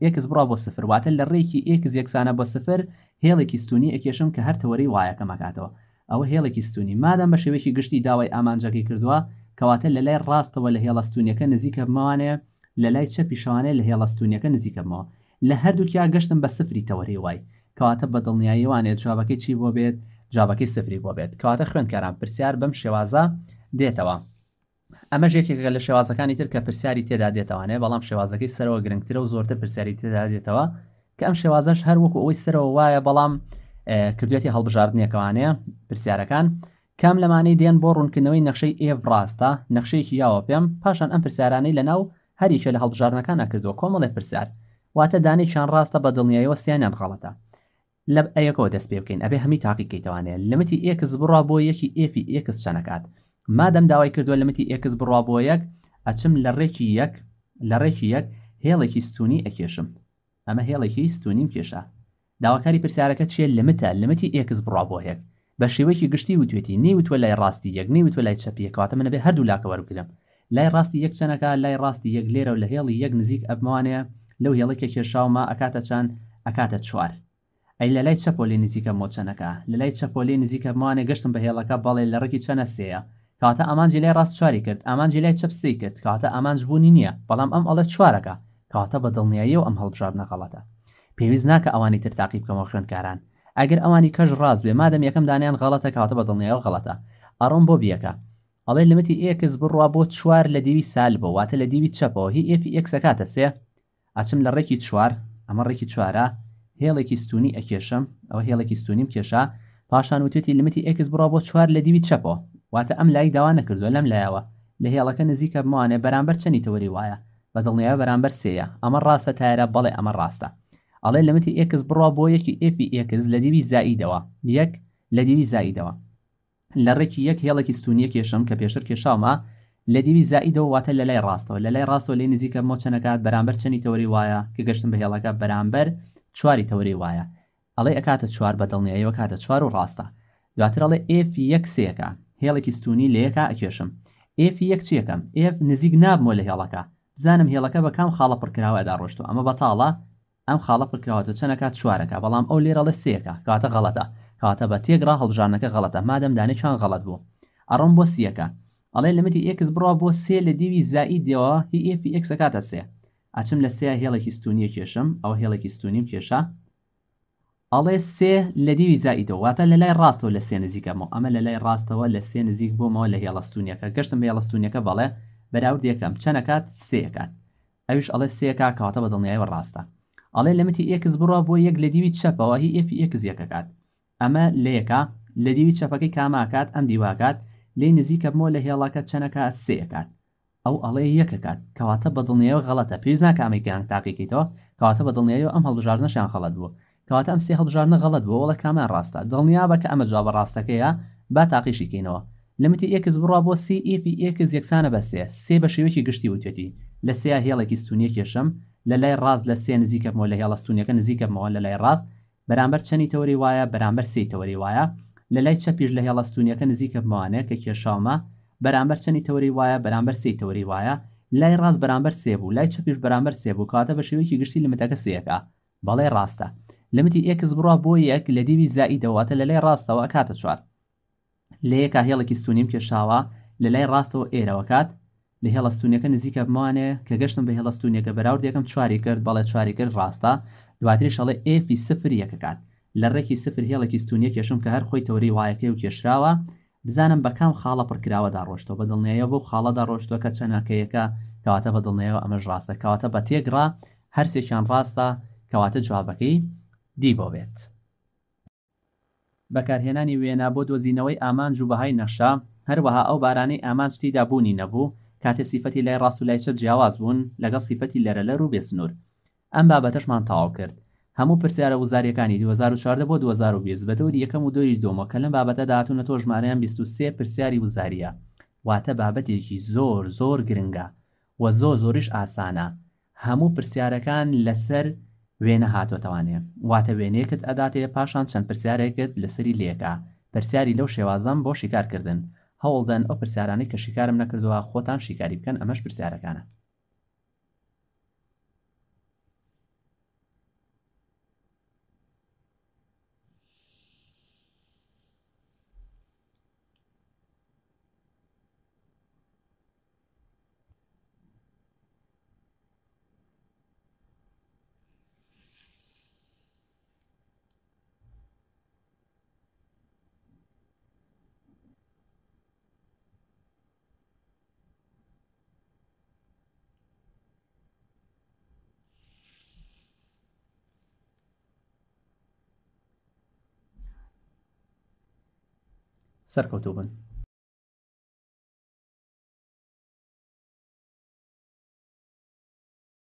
[SPEAKER 1] ئکس بڕا بۆ سفر واتە لە ڕێکی ئکس یەکسانە بۆ سفر هێڵێکی ستونی ئەکێشم کە هەرتەوەری وایەکە مەکاتەوە ئەوە هێڵێکی ستونی مادەم بە شێوێکی گشتی داوای ئامانجەکەی کردووە کەواتە لە لای ڕاستەوە لە هێڵەستونیەکە نزیکەمەوانەیە لە لای چەپی شوانەیە لە هێڵەستونیەکە نزیکەمەوە لە هەردووکیا گەشتم بە سفری تەوەری وای کەواتە بە دڵنیاییوانێت جوابەکەی چی بۆ بێت جاابەکەی سفری بۆ بێت کەواتە خوێندکاران پرسیار بەم شێوازە دێتەوە ئەمە ژێکێکەکە لە شێوازەکانی تر کە پرسیاری تێدا دێتەوانێ بەڵام شێوازەکەی سەرەوە گرنگترە و زۆرتر پرسیاری تێدا دێتەوە کە ئەم شێوازەش هەروەکو ئەوەی سەرەوە وایە بەڵام کردوێتی هەڵبژاردنەکەوانەیە پرسیارەکان کام لەمانەی دێن بۆ ڕوونکردنەوەی نەخشەی ئێڤ ڕاستە نەخشەیەکی یاوە پێم پاشان ئەم پرسیارانەی لە ناو هەریکە لە هەڵبژارنەکان نەکردووە کۆمەڵێ پرسیار واتە دانی چیان ڕاستە بە دڵنیایەوە سیانیان غەڵەتە لە ئەیەکەوە دەست پێ بکەین ئەبێ هەمی تاقیکەیتوانێت لەمەتی ئێکس بڕا بۆ یەکی ئێفی ئێکس چەنەکات مادەم داوای کردووە لەمەتی ئێکس بڕا بۆ یەک ئەچم لە ڕێکی یەک لە ڕێکی یەک هێڵێکی ستونی ئەکێشم ئەمە هێڵێکی ستونیم کێشە داواکاری پرسیارەکە چێ لەمتە لەمەتی ئێکس بڕا بۆ یەک بە شێوەیەکی گشتی وتوێتی نەیوتوە لای ڕاستی یەک نەیوتوە لای چەپیەکەواتە منە بێ هەردوو لاکەوەرگرم لای ڕاستی یەک چەنەکە لای ڕاستی یەک لێرە و لە هێڵی یەک نزیک ئەبمانەیە لەو هێڵێکە کێشاوما ئەکاتە چەند ئەکاتە چوار ئەی لە لای چەپۆلی نزیکە مۆچەنەکە لە لای چەپۆلی نزیکە مانێ گەشتم بە هێڵەکە بەڵێ لە ڕێکی چەنەسەیە کاتە ئامانجی لای ڕاست چواری کرد ئامانجی لای چەپسی کرد کاتە ئامانج بوونی نییە بەڵام ئەم ئەڵە چوارەکە کاتە بە دڵنیایی و ئەم هەڵبژار نەغەڵەتە پێویست ناکە ئەوانی تر تاقیب بکەمەوە خوێندکاران ئەگەر ئەوانی کەژ ڕاست بێ مادەم یەکەم دانیان غەڵەتە کاتە بە دڵنیایی و غەڵەتە ئەڕۆم بۆ بیەکە ئەڵێ لمەتی ئێکس بڕوا بۆ چوار لە دیوی سال بە واتە لە دیوی چەپەوە هی ئفی ئەکسەکاتە سێ ئەچم لە ڕێکی چوار ئەمە ڕێکی چوارە هێڵێکی ستونی ئەکێشم ئەوە هێڵێکی ستونیم کێشا پاشان وتێتی لمتی ئەکس بڕا بۆ چوار لە دیوی چەپەوە واتە ئەم لای داوا نەکردووە لەم لایەوە لە هێڵەکە نزیکە بمانێ بەرامبەر چەنی تەوەری وایە بە دڵنیایە بەرامبەر سەیە ئەمە ڕاستە تایرە بەڵێ ئەمە ڕاستە ئەڵێ لەمتی ئەکس بڕا بۆ یەکی ئفی ئەکس لە دیوی زاییدەوە یەک لە دیوی زاییدەوە لە ڕێکی یەک هێڵێکی ستونیە کێشم کە پێشتر کێشاومە لە دیوی زائیدەوە واتە لە لای ڕاستەوە لە لای ڕاستەوە لێ نزیکە مۆچەنەکات بەرامبەر چەنی تەوەری وایە کە گەشتم بە هێڵەکە بەرامبەر چواری تەوری وایە ئەڵێ ئەکاتە چوار بە دڵنیایەوە کاتە چوار و ڕاستە دواتر ئەڵێ ئف یەک سێەکە هێڵێکی ستونی لە یەکە ئەکێشم ئف یەک چیەکەم ئف نزیک نابمەوە لە هێڵەکە بزانم هێڵەکە بە کام خاڵە پڕکراوەدا ڕۆشتو ئەمە بەتاڵە ئەم خاڵە پڕکراوەتە چەنەکە چوارەکە بەڵام ئەو لێرەڵە سێەکە کاتە غەڵەتە کاتە بە تێگرا هەڵبژانەکە غەڵەتە مادەم دانی چان غەڵەت بوو ئەڕۆم بۆ سیەکە ئەڵێ لەمەتی ئکس بڕوا بۆ سێ لە دیوی زائیدەوە هی ئف ئکسەکاتە سێ ئەچم لە سێ هێڵێکی ستونیە کێشم ئەو هێڵێکی ستونیم کێشە ئەڵێ سێ لە دیوی زائیدەوەواتە لە لای ڕاستەوە لە سێ نزیکەمەوە ئەمە لە لای ڕاستەوە لە سێ نزیک بوومەوە لە هێڵستونیەکە گەشتم بە هێڵستونیەکە بەڵێ بەراورد یەکەم چەنەکات سێکات ئەوش ئەڵێ سێکا کاتە بە دڵنیایەوە ڕاستە ئەڵێ لەمەتی ئێکس بڕە بۆ یەک لە دیوی چەپەوە هی ئف ئەکس یەکەکات ئەمە لەیەکە لە دیوی چەپەکەی کاماکات ئەم دیواکات لی نزیکەمەوە لە هێڵاکە چەنەکە سێکات ئەو ئەڵێ یەکەکات کەواتە بەدڵنیەوە غەڵەتە پێویست ناکامی گیان تاقیکەیتەوە کەواتە بەدڵنیەوە ئەم هەڵبژارنەشیان خەڵەت بوو کەواتە ئەم سێ هەڵبژارنە غەڵەت بوو وڵە کامیان ڕاستە دڵنیا بە کە ئەمە جواب ڕاستەکەیە با تاقیشیکەینەوە لەمەتی ئێکس بڕوا بۆ سی ئیفی e، ئێکس یەکسانە e، بەسێ سێ بە شێوەیەکی گشتی وتێتی لە سیا هێڵێکی ستونیە کێشم لە لای ڕاست لە سێ نزیکەمەوە لە هێڵستونیەکە نزیکەمەوە لە لای ڕاست بەرامبەر چەنی تەوەری وایە بەرامبەر سی تەوەری وایە لە لای چەپیش لە هێڵستونیەکە نزیکەمەوانەیە کە کێشاومە بەرامبەر چەندی تەوەری وایە بەرامبەر سی تەوەری وایە لای ڕاست بەرامبەر سێبوو لای چپیش بەرامبەر سێبوو کاتە بە شێوەیەکی گشتی لەمەتەکە سەکە بەڵێ ڕاستە لەمەتی ئێکس بڕوا بۆ یەک لە دیوی زائیدەواتە لە لای ڕاستەوە کاتە چوار لە یەکە هێڵێکی ستونیم کێشاوە لە لای ڕاستەوە ئێرەوەکات لە هێڵستونەکە نزیکە بمانێ کە گەشتم بە هێڵستونەکە بەراورد یەکەم چواری کرد بەڵێ چواری کرد ڕاستە دواتری شەڵێ ئفی سفر یەکەکات لە ڕێکی سفر هێڵێکی ستونیە کێشم کە هەر خۆی تەوری وایەکەی و کێشراوە بزانم بە کام خاڵە پڕکراوەدا ڕۆشتەوە بە دڵنیایە بۆ خاڵەدا ڕۆشتوە کە چەناکەیەکە کەواتە بە دڵنیایەوە ئەمەش ڕاستە کەواتە بە تێکڕا هەرسێکیان ڕاستە کەواتە جوابەکەی دی بۆ بێت. بەکارهێنانی وێنا بۆ دۆزینەوەی ئامانج و بەهای نەشا هەروەها ئەو بارانەی ئامانجتیدا بوونی نەبوو کاتێ سیفەتی لای ڕاست و لای چر جیاواز بوون لەگەڵ سیفەتی لەرە لە ڕوو بێسنوور ئەم بابەتەشمان تاو کرد هەموو پرسیارە وزاریەکانی 2014 بۆ 2020 بە دەوری یەکەم و دوری دۆمە کە لەم بابەتە داهاتونە تۆ ژمارەیان 23 پرسیاری وزاریە واتە بابەتێکی زۆر زۆر گرنگە و زۆ زۆریش ئاسانە هەموو پرسیارەکان لەسەر وێنە هاتۆتەوانێ واتە وێنێکت ئەداتێ پاشان چەند پرسیارێکت لەسری لێکە پرسیاری لەو شێوازەم بۆ شیکارکردن هەوڵدەن ئەو پرسیارانی کە شیکارم نەکردووە خۆتان شیکاری بکەن ئەمەش پرسیارەکانە سەرکەوتوبن